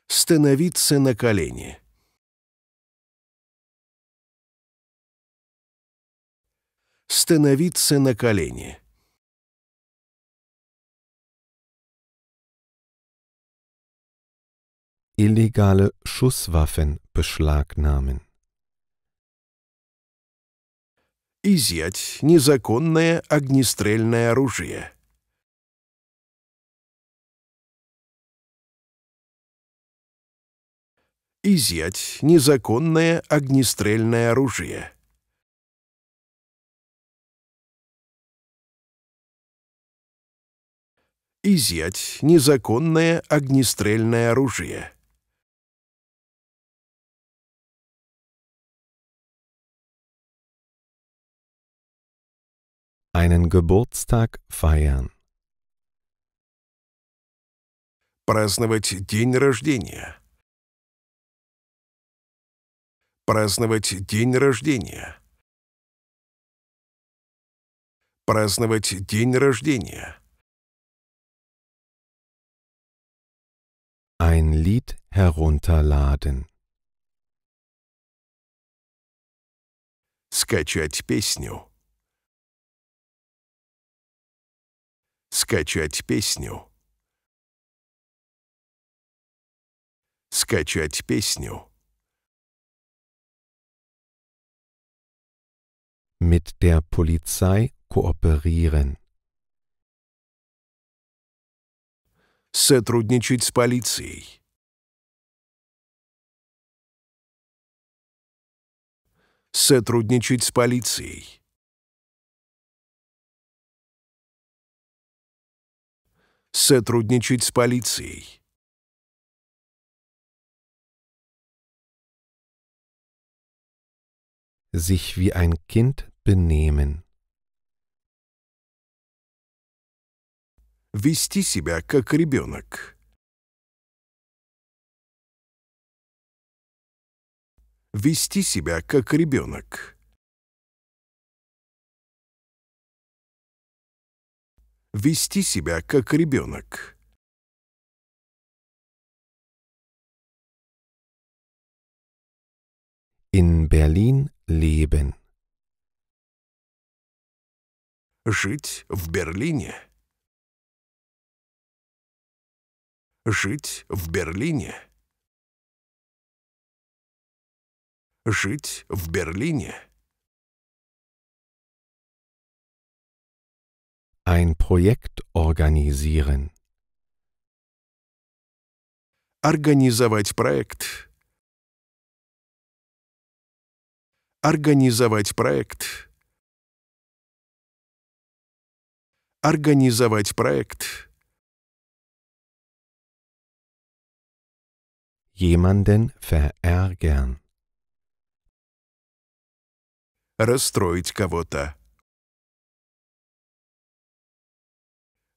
Становиться на колени. Становиться на колени. illegale Schusswaffen beschlagnahmen. Изъять незаконное огнестрельное оружие. Изъять незаконное огнестрельное оружие. изъять незаконное огнестрельное оружие. einen Geburtstag feiern. Праздновать день рождения. Праздновать день рождения. Праздновать день рождения. Ein Lied herunterladen. Скачать песню. Скачать песню. Скачать песню. Mit der Polizei kooperieren. Сотрудничать с полицией. Сотрудничать с полицией. сотрудничать с полицией. sich wie ein Kind benehmen. Вести себя как ребенок. Вести себя как ребенок. вести себя как ребенок. In Berlin leben. Жить в Берлине. Жить в Берлине. Жить в Берлине. Ein Projekt organisieren. Организовать проект. Организовать проект. Организовать проект. Jemanden verärgern. Расстроить кого-то.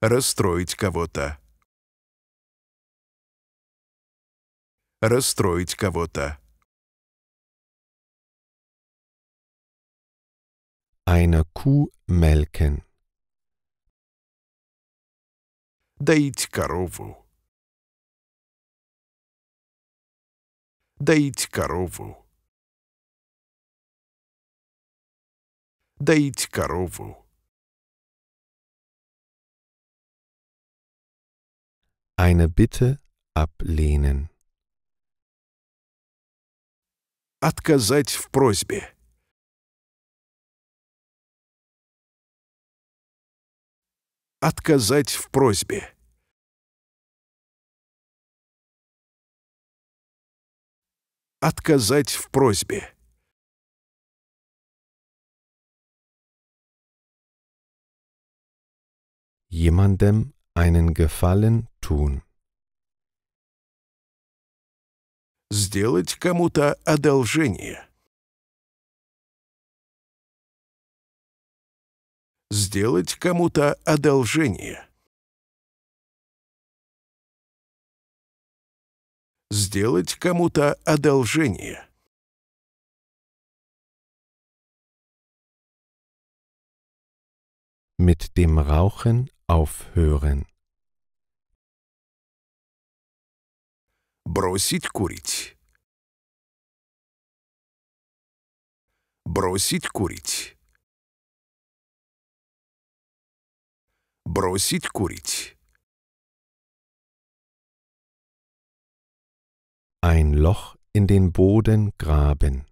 расстроить кого-то. Расстроить кого-то. Eine Kuh melken. Доить корову. Доить корову. Доить корову. Eine Bitte ablehnen. Отказать в просьбе. Отказать в просьбе. Отказать в просьбе. Jemandem einen Gefallen tun. Сделать кому-то одолжение. Сделать кому-то одолжение. Сделать кому-то одолжение. mit dem Rauchen aufhören. Бросить курить. Бросить курить. Бросить курить. Ein Loch in den Boden graben.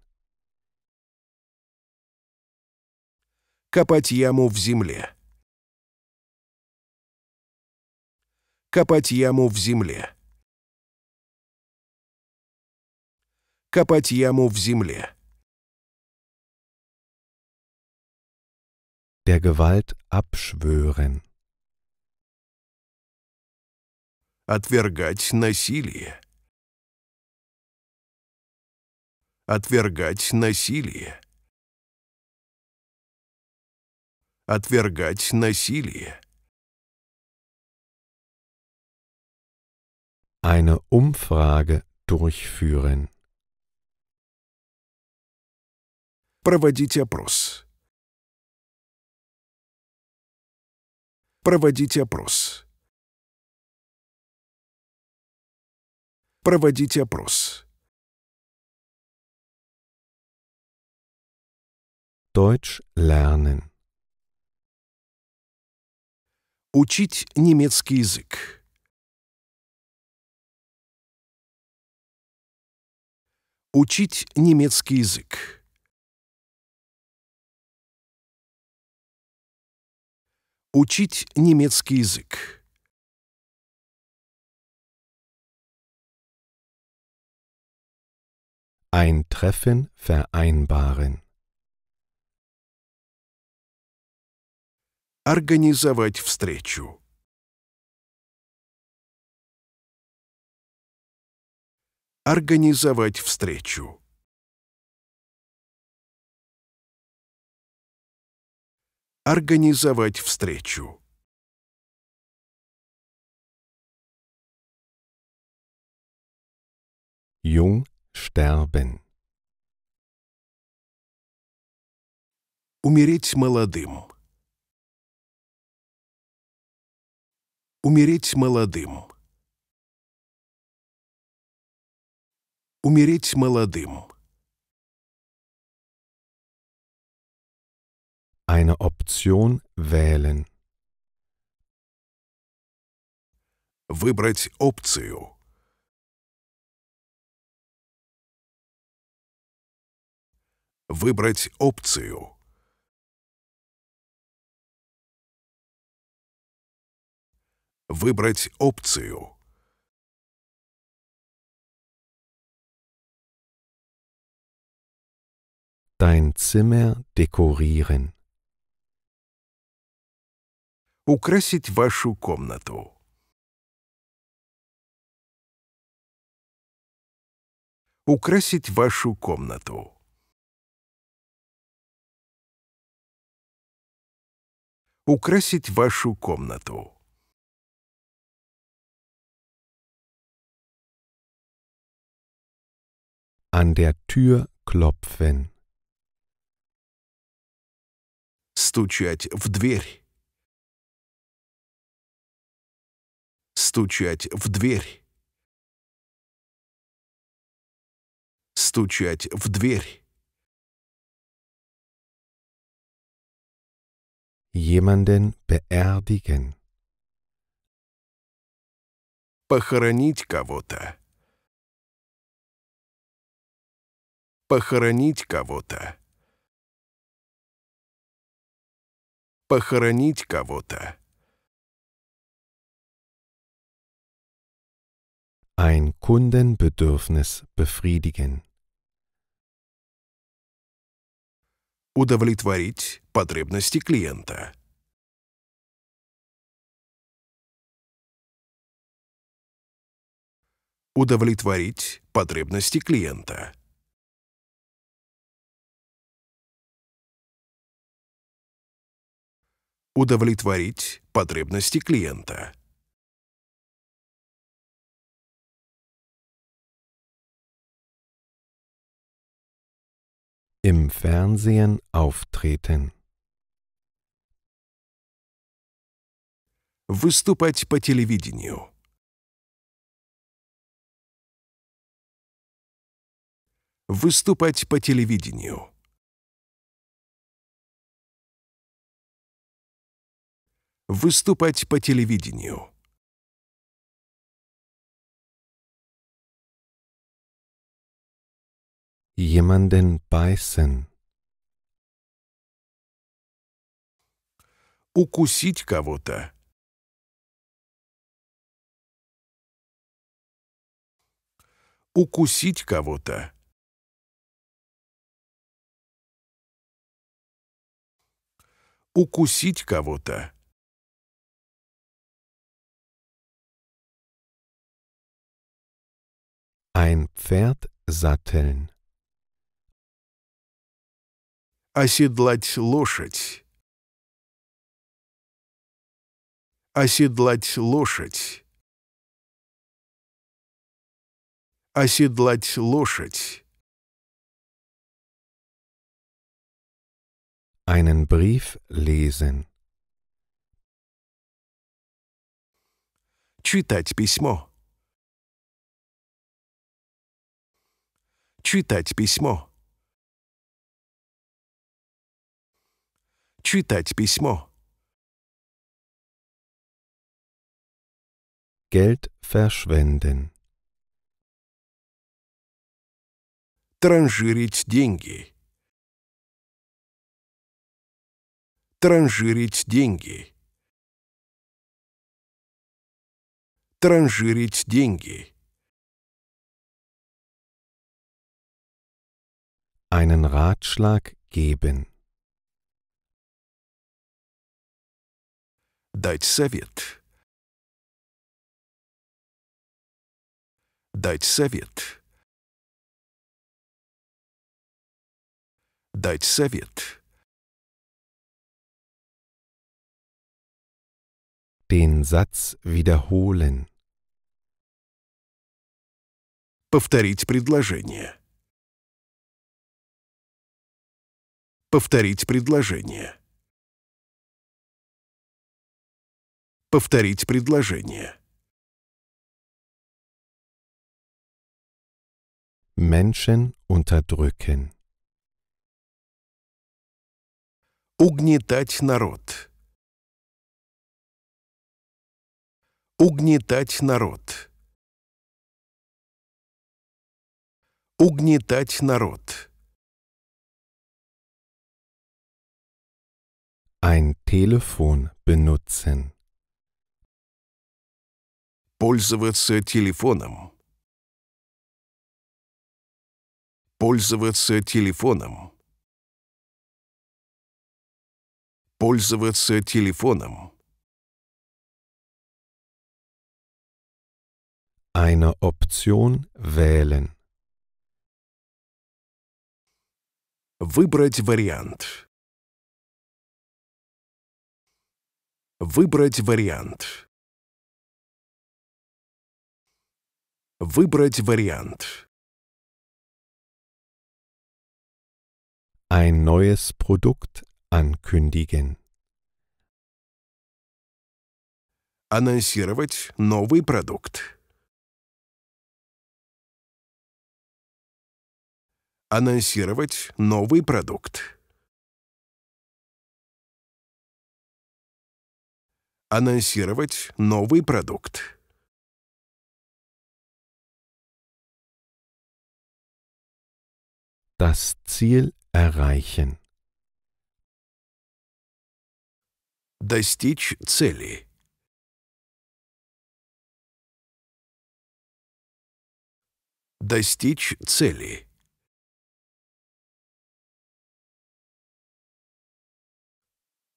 Копать яму в земле. Копать яму в земле. Копать яму в земле. Der Gewalt abschwören. Отвергать насилие. Отвергать насилие. Отвергать насилие. eine Umfrage durchführen. Проводить опрос. Проводить опрос. Проводить опрос. Deutsch lernen. Учить немецкий язык. Учить немецкий язык. Учить немецкий язык. Ein Treffen vereinbaren. Организовать встречу. организовать встречу. Организовать встречу. Jung sterben. Умереть молодым. Умереть молодым. Умереть молодым. Eine Option wählen. Выбрать опцию. Выбрать опцию. Выбрать опцию. dein Zimmer dekorieren. Украсить вашу комнату. Украсить вашу комнату. Украсить вашу комнату. An der Tür klopfen. Стучать в дверь. Стучать в дверь. Стучать в дверь. Jemanden beerdigen. Похоронить кого-то. Похоронить кого-то. похоронить кого-то. Ein Kundenbedürfnis befriedigen. Удовлетворить потребности клиента. Удовлетворить потребности клиента. удовлетворить потребности клиента. Im Fernsehen auftreten. Выступать по телевидению. Выступать по телевидению. выступать по телевидению. Jemanden beißen. Укусить кого-то. Укусить кого-то. укусить кого-то. Ein Pferd satteln. Оседлать лошадь. Оседлать лошадь. Оседлать лошадь. Einen Brief lesen. Читать письмо. Читать письмо. Читать письмо. Geld verschwenden. Транжирить деньги. Транжирить деньги. Транжирить деньги. einen Ratschlag geben. Дать совет. Дать совет. Дать совет. Den Satz wiederholen. Повторить предложение. Повторить предложение. Повторить предложение. Menschen unterdrücken. Угнетать народ. Угнетать народ. Угнетать народ. Ein Telefon benutzen. Пользоваться телефоном. Пользоваться телефоном. Пользоваться телефоном. Eine Option wählen. Выбрать вариант. Выбрать вариант. Выбрать вариант. Ein neues Produkt ankündigen. Анонсировать новый продукт. Анонсировать новый продукт. анонсировать новый продукт. Das Ziel erreichen. Достичь цели. Достичь цели.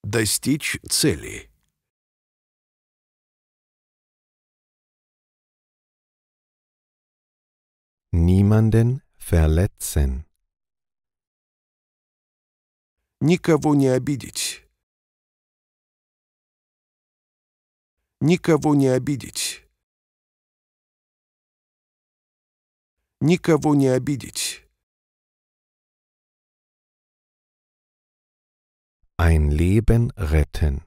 Достичь цели. Niemanden verletzen. Никого не обидеть. Никого не обидеть. Никого не обидеть. Ein Leben retten.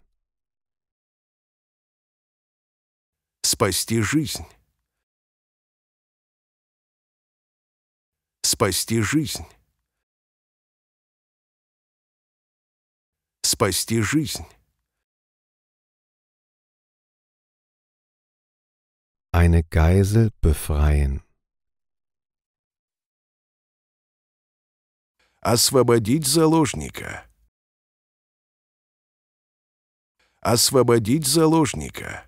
Спасти жизнь. спасти жизнь. Спасти жизнь. Eine Geisel befreien. Освободить заложника. Освободить заложника.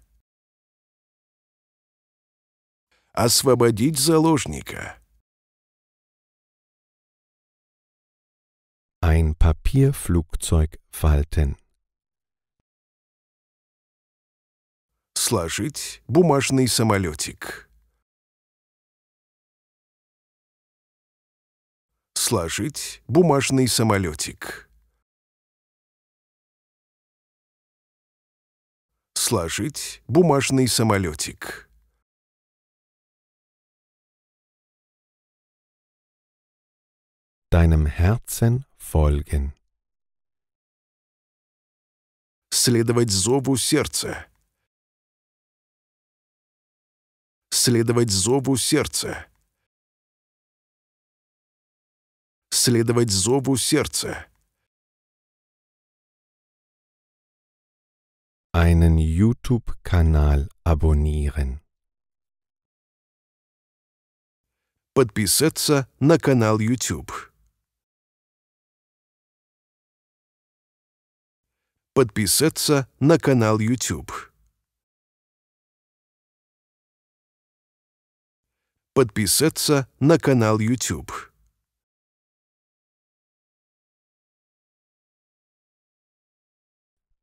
Освободить заложника. Ein Papierflugzeug falten. Сложить бумажный самолетик. Сложить бумажный самолетик. Сложить бумажный самолетик. deinem Herzen folgen. Следовать зову сердца. Следовать зову сердца. Следовать зову сердца. Einen youtube канал abonnieren. подписаться на канал YouTube. подписаться на канал YouTube. Подписаться на канал YouTube.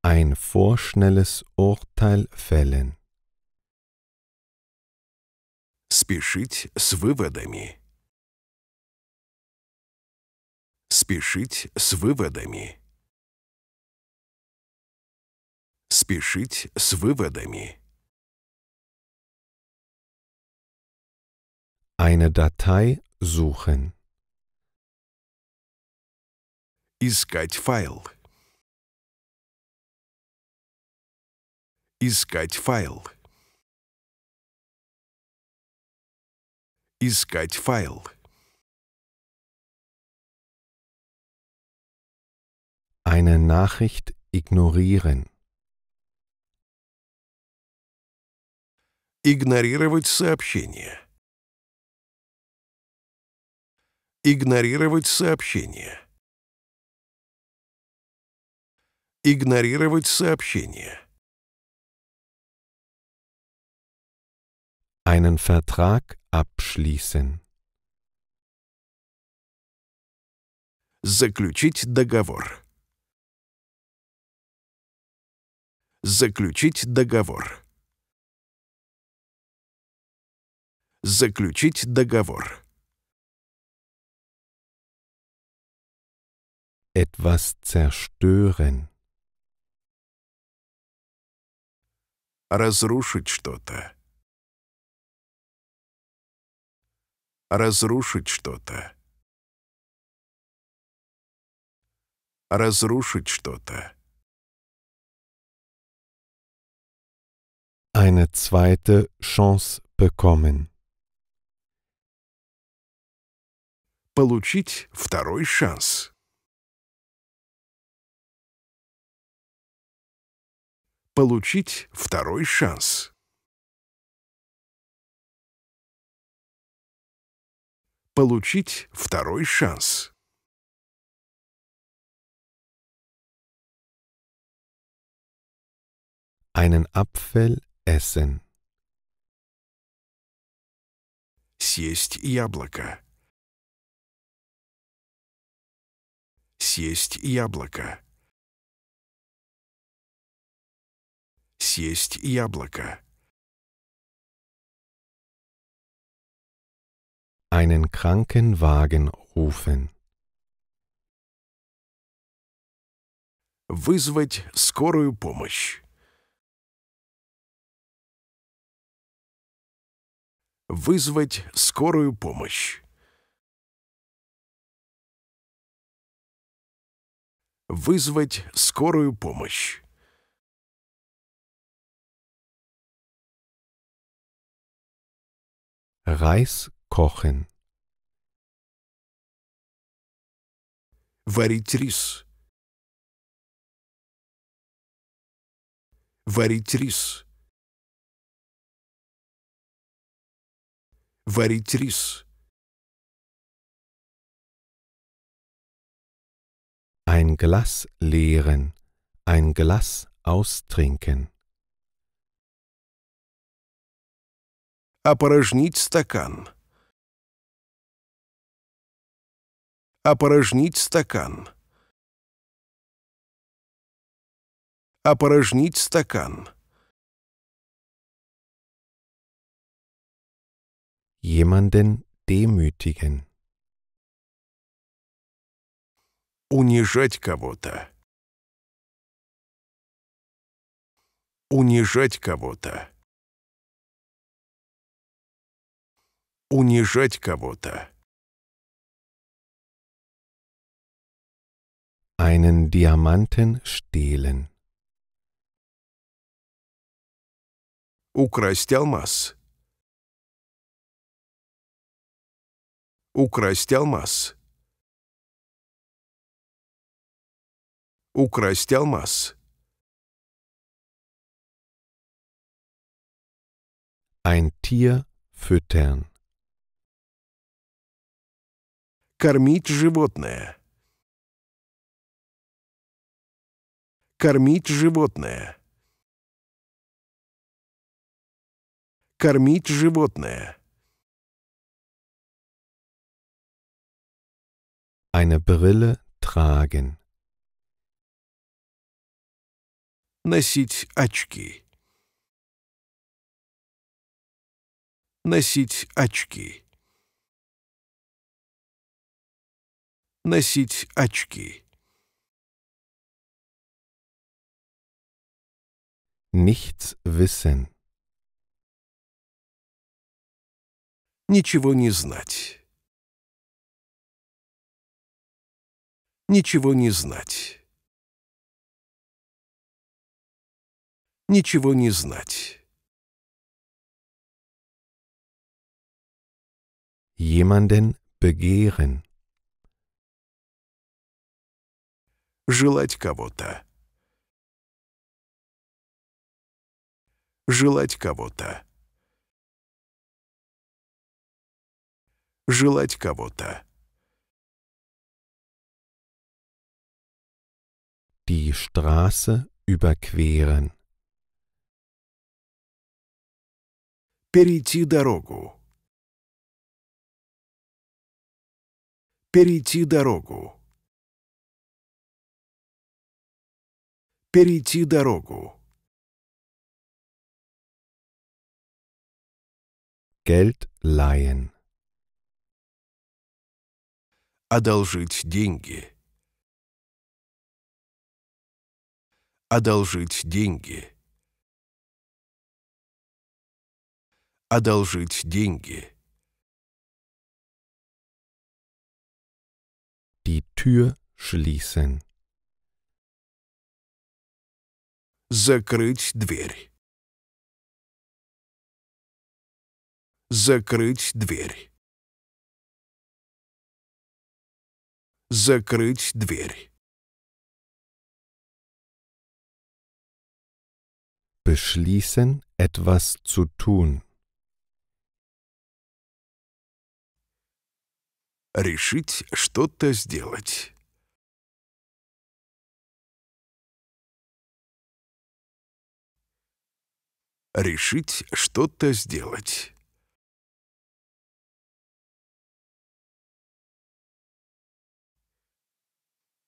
Ein vorschnelles Urteil fällen. Спешить с выводами. Спешить с выводами. спешить с выводами. Eine Datei suchen. Искать файл. Искать файл. Искать файл. Eine Nachricht ignorieren. Игнорировать сообщение. Игнорировать сообщение. Игнорировать сообщение. Einen Vertrag abschließen. Заключить договор. Заключить договор. заключить договор. Etwas zerstören. Разрушить что-то. Разрушить что-то. Разрушить что-то. Eine zweite Chance bekommen. получить второй шанс. Получить второй шанс. Получить второй шанс. Einen Apfel essen. Съесть яблоко. Съесть яблоко. Съесть яблоко. Einen Krankenwagen rufen. Вызвать скорую помощь. Вызвать скорую помощь. вызвать скорую помощь. Райс kochen. Варить рис. Варить рис. Варить рис. ein Glas leeren, ein Glas austrinken. Опорожнить стакан. Опорожнить стакан. Опорожнить стакан. Jemanden demütigen. унижать кого-то. Унижать кого-то. Унижать кого-то. Einen Diamanten stehlen. Украсть алмаз. Украсть алмаз. украсть алмаз. Ein Tier füttern. Кормить животное. Кормить животное. Кормить животное. Eine Brille tragen. носить очки. Носить очки. Носить очки. Nichts wissen. Ничего не знать. Ничего не знать. ничего не знать. Jemanden begehren. Желать кого-то. Желать кого-то. Желать кого-то. Die Straße überqueren. Перейти дорогу. Перейти дорогу. Перейти дорогу. Geld leihen. Одолжить деньги. Одолжить деньги. одолжить деньги. Die Tür schließen. Закрыть дверь. Закрыть дверь. Закрыть дверь. Beschließen, etwas zu tun. решить что-то сделать. Решить что-то сделать.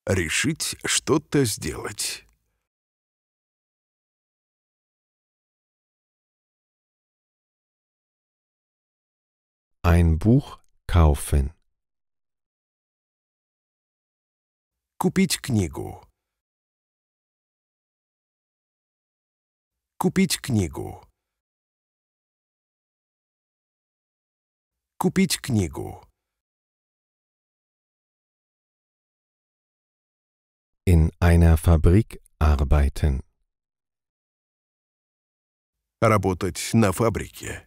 Решить что-то сделать. Ein Buch kaufen. Купить книгу. Купить книгу. Купить книгу. In einer Fabrik arbeiten. Работать на фабрике.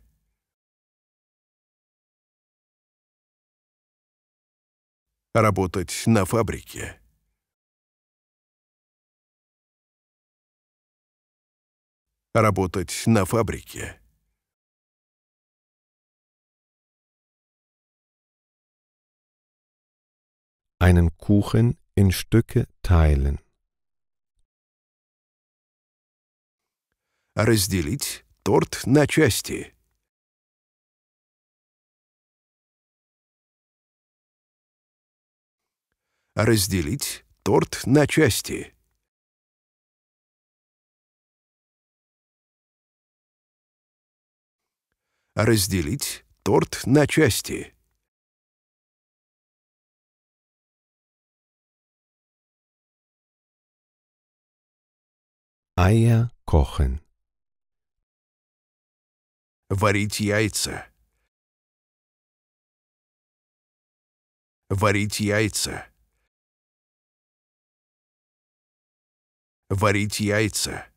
Работать на фабрике. работать на фабрике. Einen Kuchen in Stücke teilen. Разделить торт на части. Разделить торт на части. разделить торт на части. Айя Кохен Варить яйца. Варить яйца. Варить яйца.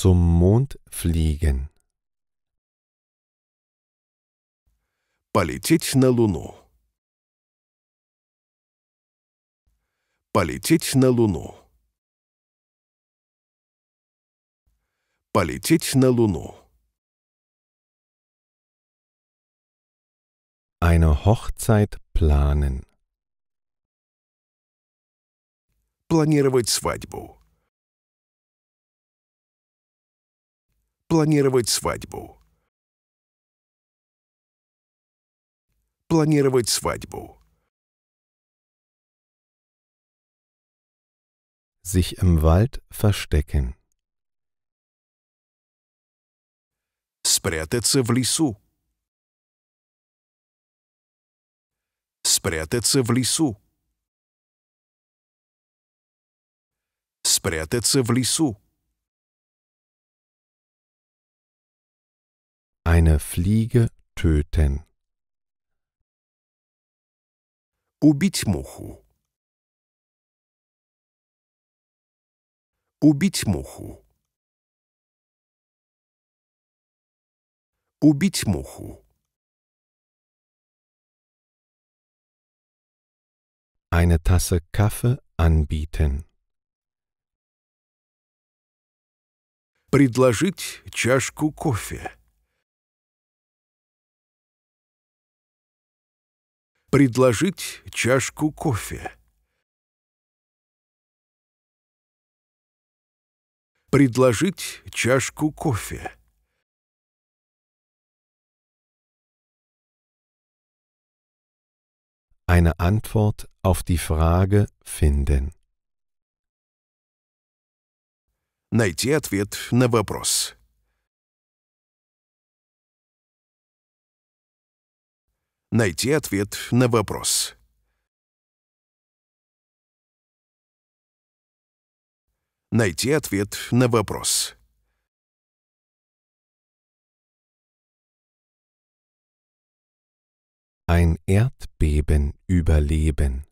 Zum Mond fliegen. Полететь на Луну. Полететь на Луну. Полететь на Луну. Eine Hochzeit planen. Планировать свадьбу. Планировать свадьбу. Планировать свадьбу. Sich im Wald verstecken. Спрятаться в лесу. Спрятаться в лесу. Спрятаться в лесу. Eine Fliege töten. Убить муху. Убить муху. Убить муху. Eine Tasse Kaffee anbieten. Предложить чашку кофе. предложить чашку кофе. Предложить чашку кофе. Eine Antwort auf die Frage finden. Найти ответ на вопрос. найти ответ на вопрос. Найти ответ на вопрос. Ein Erdbeben überleben.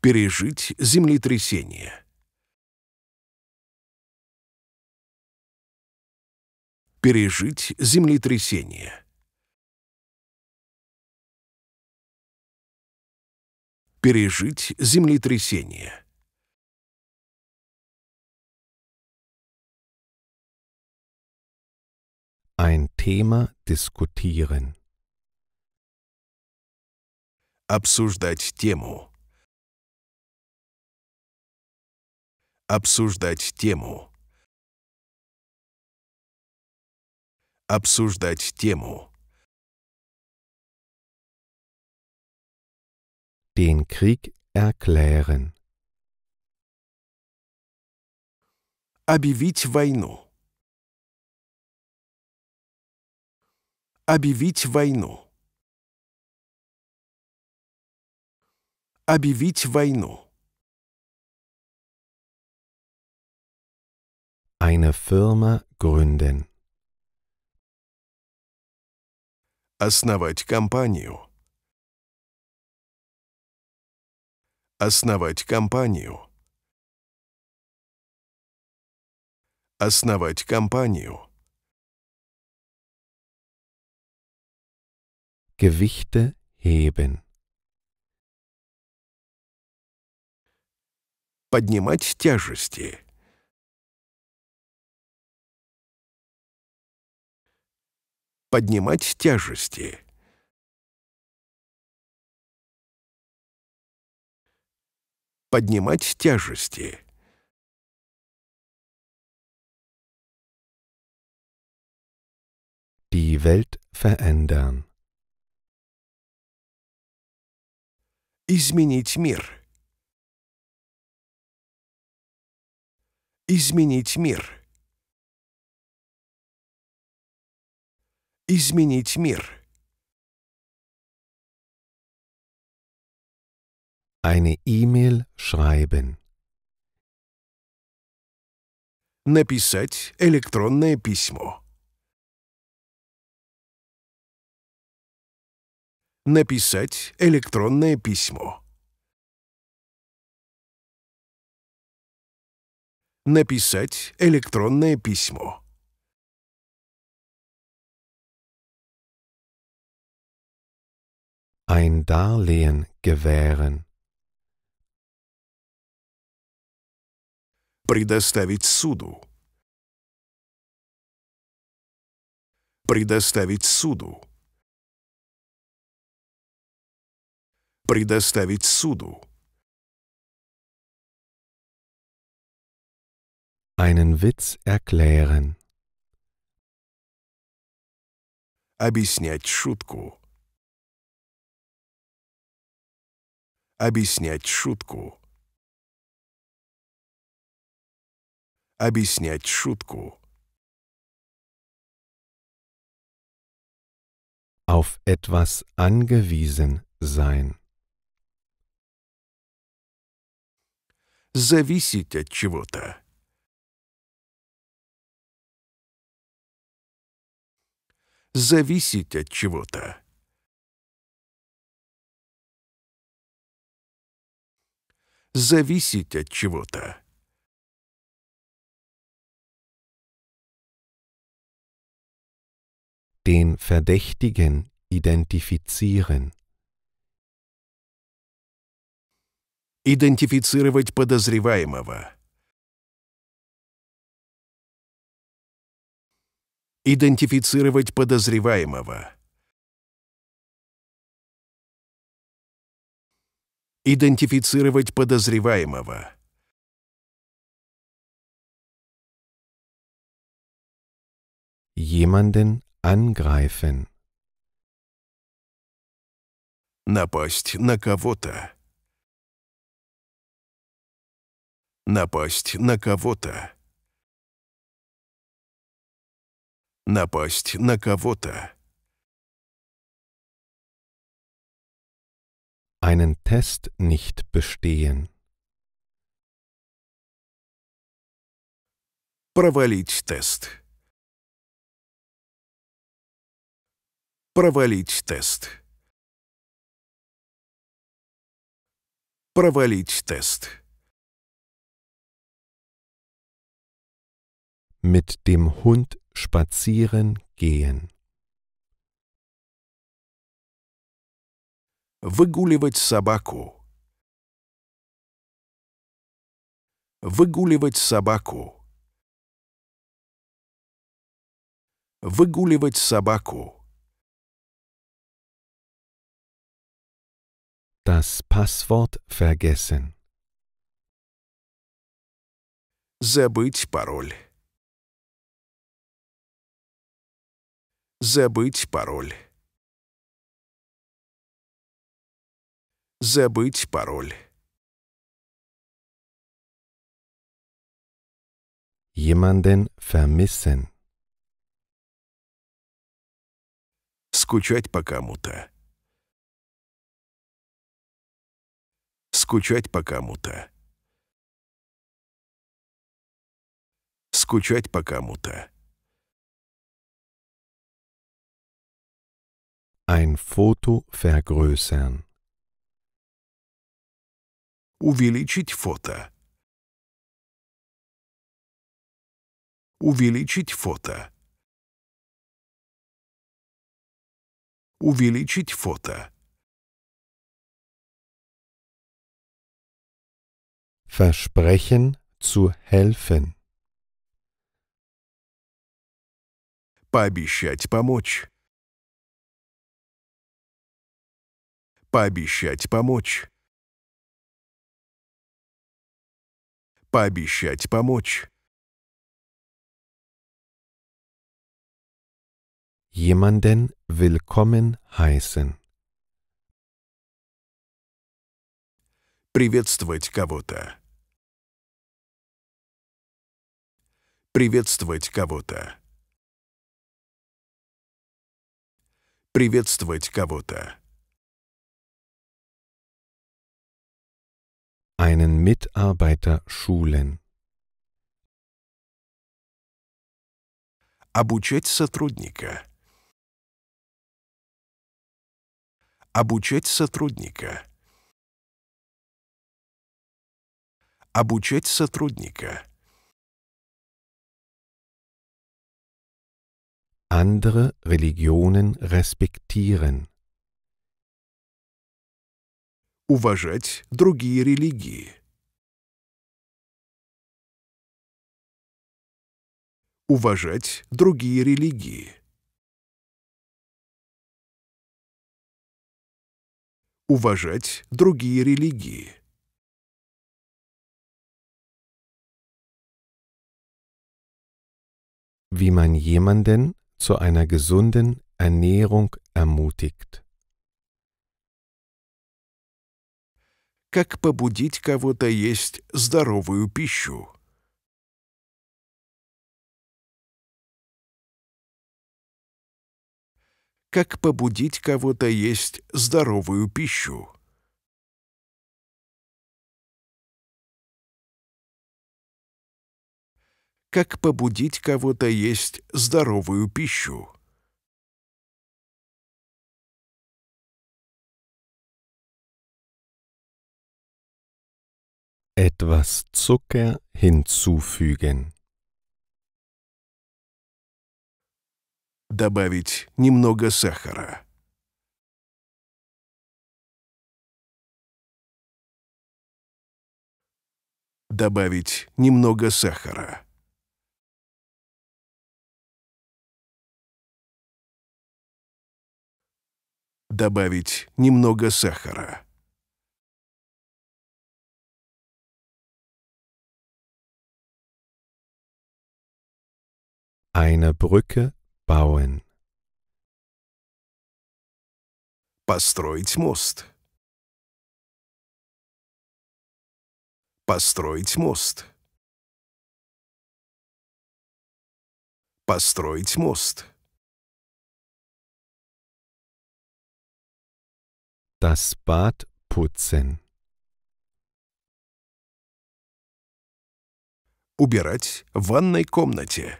Пережить землетрясение. пережить землетрясение. Пережить землетрясение. Ein Thema diskutieren. Обсуждать тему. Обсуждать тему. обсуждать тему. Den Krieg erklären. Объявить войну. Объявить войну. Объявить войну. Eine Firma gründen. Основать компанию. Основать компанию. Основать компанию. Gewichte heben. Поднимать тяжести. поднимать тяжести. Поднимать тяжести. Die Welt verändern. Изменить мир. Изменить мир. изменить мир. Eine E-Mail schreiben. Написать электронное письмо. Написать электронное письмо. Написать электронное письмо. ein Darlehen gewähren. Предоставить суду. Предоставить суду. Предоставить суду. Einen Witz erklären. Объяснять шутку. Объяснять шутку. Объяснять шутку. Auf etwas angewiesen sein. Зависеть от чего-то. Зависеть от чего-то. зависеть от чего-то. Den Verdächtigen identifizieren. Идентифицировать подозреваемого. Идентифицировать подозреваемого. Идентифицировать подозреваемого. Jemanden angreifen. Напасть на кого-то. Напасть на кого-то. Напасть на кого-то. einen Test nicht bestehen. Провалить тест. Провалить тест. Провалить тест. Mit dem Hund spazieren gehen. Выгуливать собаку. Выгуливать собаку. Выгуливать собаку. Das Passwort vergessen. Забыть пароль. Забыть пароль. забыть пароль. Jemanden vermissen. Скучать по кому-то. Скучать по кому-то. Скучать по кому-то. Ein Foto vergrößern. Увеличить фото. Увеличить фото. Увеличить фото. Versprechen zu helfen. Пообещать помочь. Пообещать помочь. пообещать помочь. Jemanden willkommen heißen. Приветствовать кого-то. Приветствовать кого-то. Приветствовать кого-то. einen Mitarbeiter schulen. Обучать сотрудника. Обучать сотрудника. Обучать сотрудника. Andere Religionen respektieren уважать другие религии. Уважать другие религии. Уважать другие религии. Wie man jemanden zu einer gesunden Ernährung ermutigt. как побудить кого-то есть здоровую пищу. Как побудить кого-то есть здоровую пищу. Как побудить кого-то есть здоровую пищу. etwas Zucker hinzufügen. Добавить немного сахара. Добавить немного сахара. Добавить немного сахара. eine Brücke bauen. Построить мост. Построить мост. Построить мост. Das Bad putzen. Убирать в ванной комнате.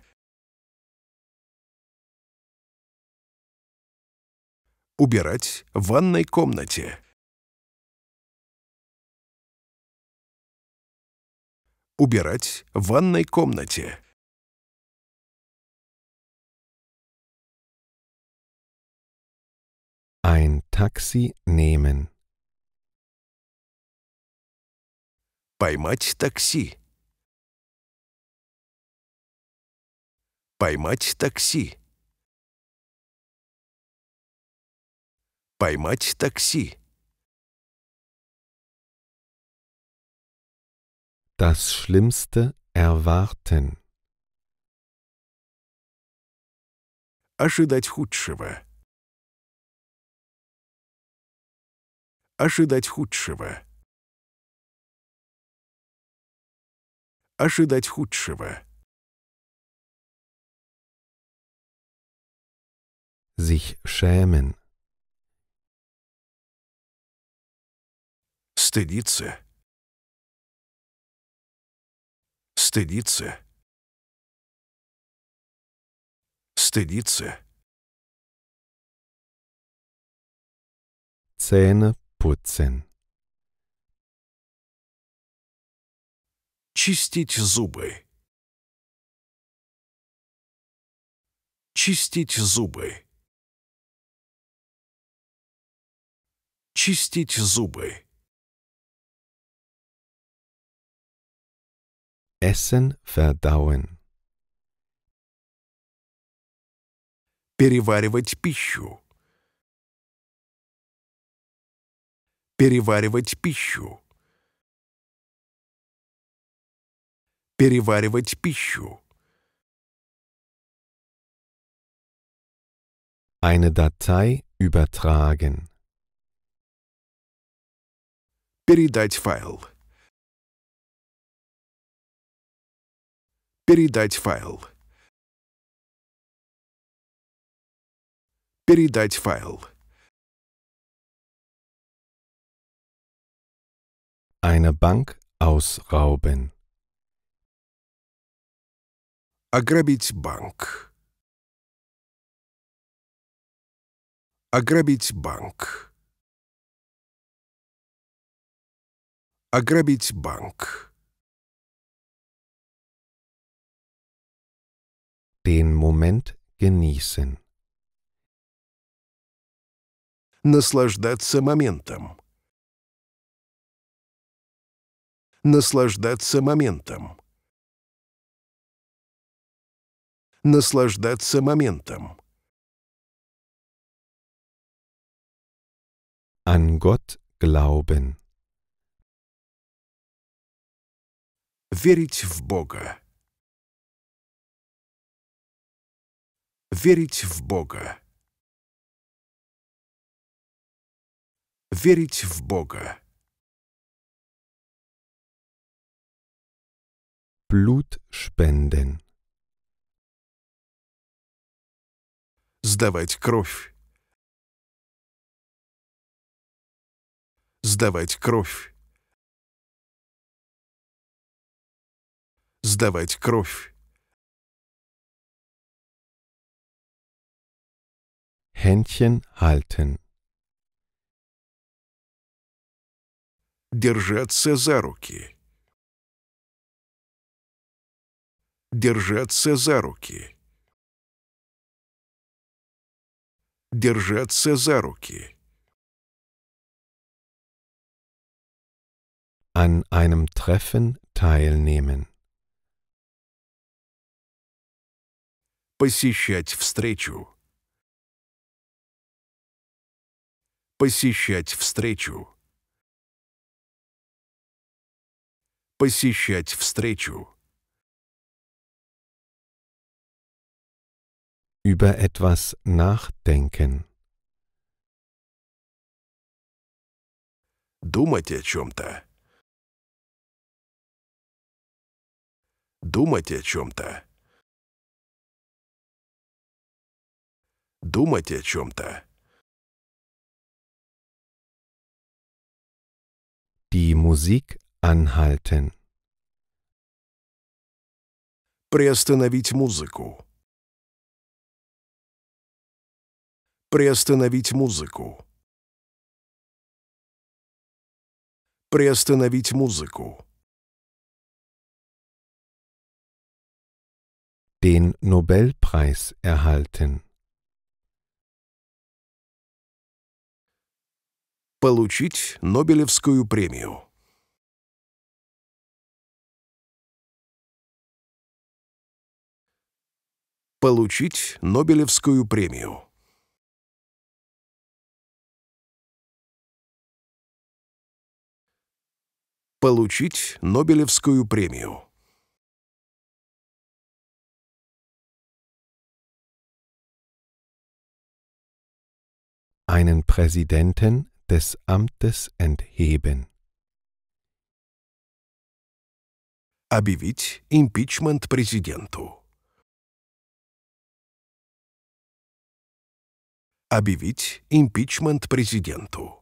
убирать в ванной комнате. Убирать в ванной комнате. Ein Taxi nehmen. Поймать такси. Поймать такси. Поймать такси. Das Schlimmste erwarten. Ожидать худшего. Ожидать худшего. Ожидать худшего. Sich schämen. стыдиться, стыдиться, стыдиться. Zähne putzen. Чистить зубы. Чистить зубы. Чистить зубы. Essen verdauen. Переваривать пищу. Переваривать пищу. Переваривать пищу. Eine Datei übertragen. Передать файл. Передать файл. Передать файл. Eine Bank ausrauben. Ограбить банк. Ограбить банк. Ограбить банк. Den Moment genießen. Наслаждаться моментом. Наслаждаться моментом. Наслаждаться моментом. An Gott glauben. Верить в Бога. Верить в Бога. Верить в Бога. Blut spenden. Сдавать кровь. Сдавать кровь. Сдавать кровь. Händchen halten. Держаться за руки. Держаться за руки. Держаться за руки. An einem Treffen teilnehmen. Посещать встречу. Посещать встречу. Посещать встречу. Über etwas nachdenken. Думать о чем-то. Думать о чем-то. Думать о чем-то. Die Musik anhalten. Приостановить музыку. Приостановить музыку. Приостановить музыку. Den Nobelpreis erhalten. получить Нобелевскую премию. Получить Нобелевскую премию. Получить Нобелевскую премию. einen Präsidenten des Amtes entheben. Объявить импичмент президенту. Объявить импичмент президенту.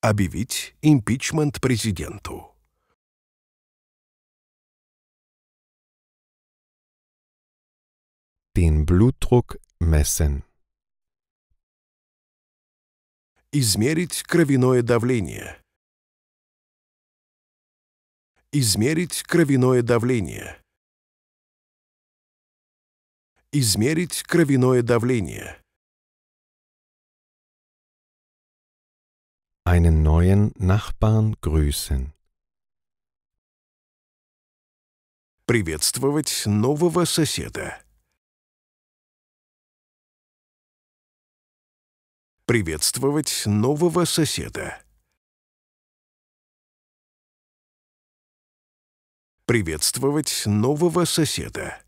Объявить импичмент президенту. den Blutdruck messen. Измерить кровяное давление. Измерить кровяное давление. Измерить кровяное давление. Einen neuen Nachbarn grüßen. Приветствовать нового соседа. приветствовать нового соседа. Приветствовать нового соседа.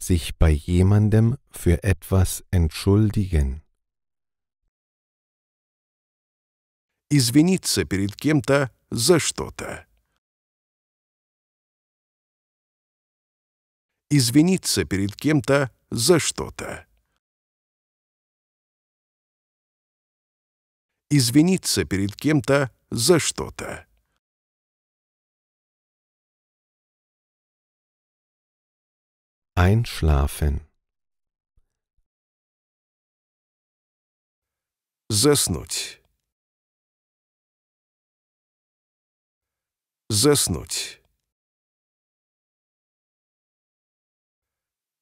Sich bei jemandem für etwas entschuldigen. Извиниться перед кем-то за что-то. извиниться перед кем-то за что-то. Извиниться перед кем-то за что-то. Einschlafen. Заснуть. Заснуть.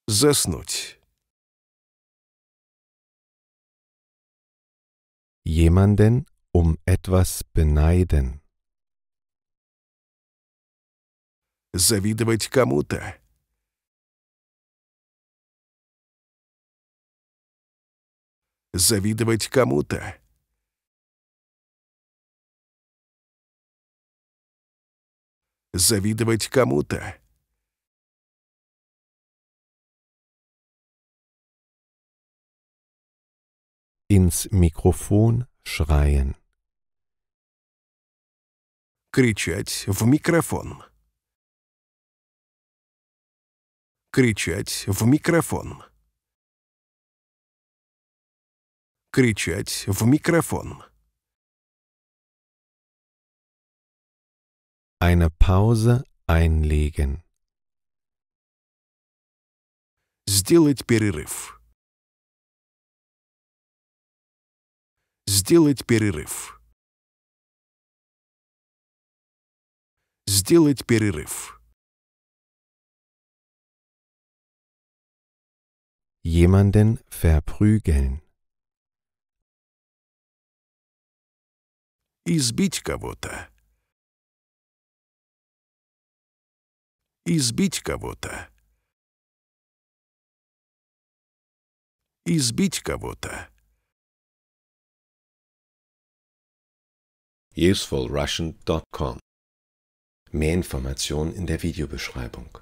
заснуть. Jemanden um etwas beneiden. Завидовать кому-то. Завидовать кому-то. Завидовать кому-то. ins Mikrofon schreien. Кричать в микрофон. Кричать в микрофон. Кричать в микрофон. Eine Pause einlegen. Сделать перерыв. Сделать перерыв. Сделать перерыв. Jemanden verprügeln. Избить кого-то. Избить кого-то. Избить кого-то. usefulrussian.com. Mehr Informationen in der Videobeschreibung.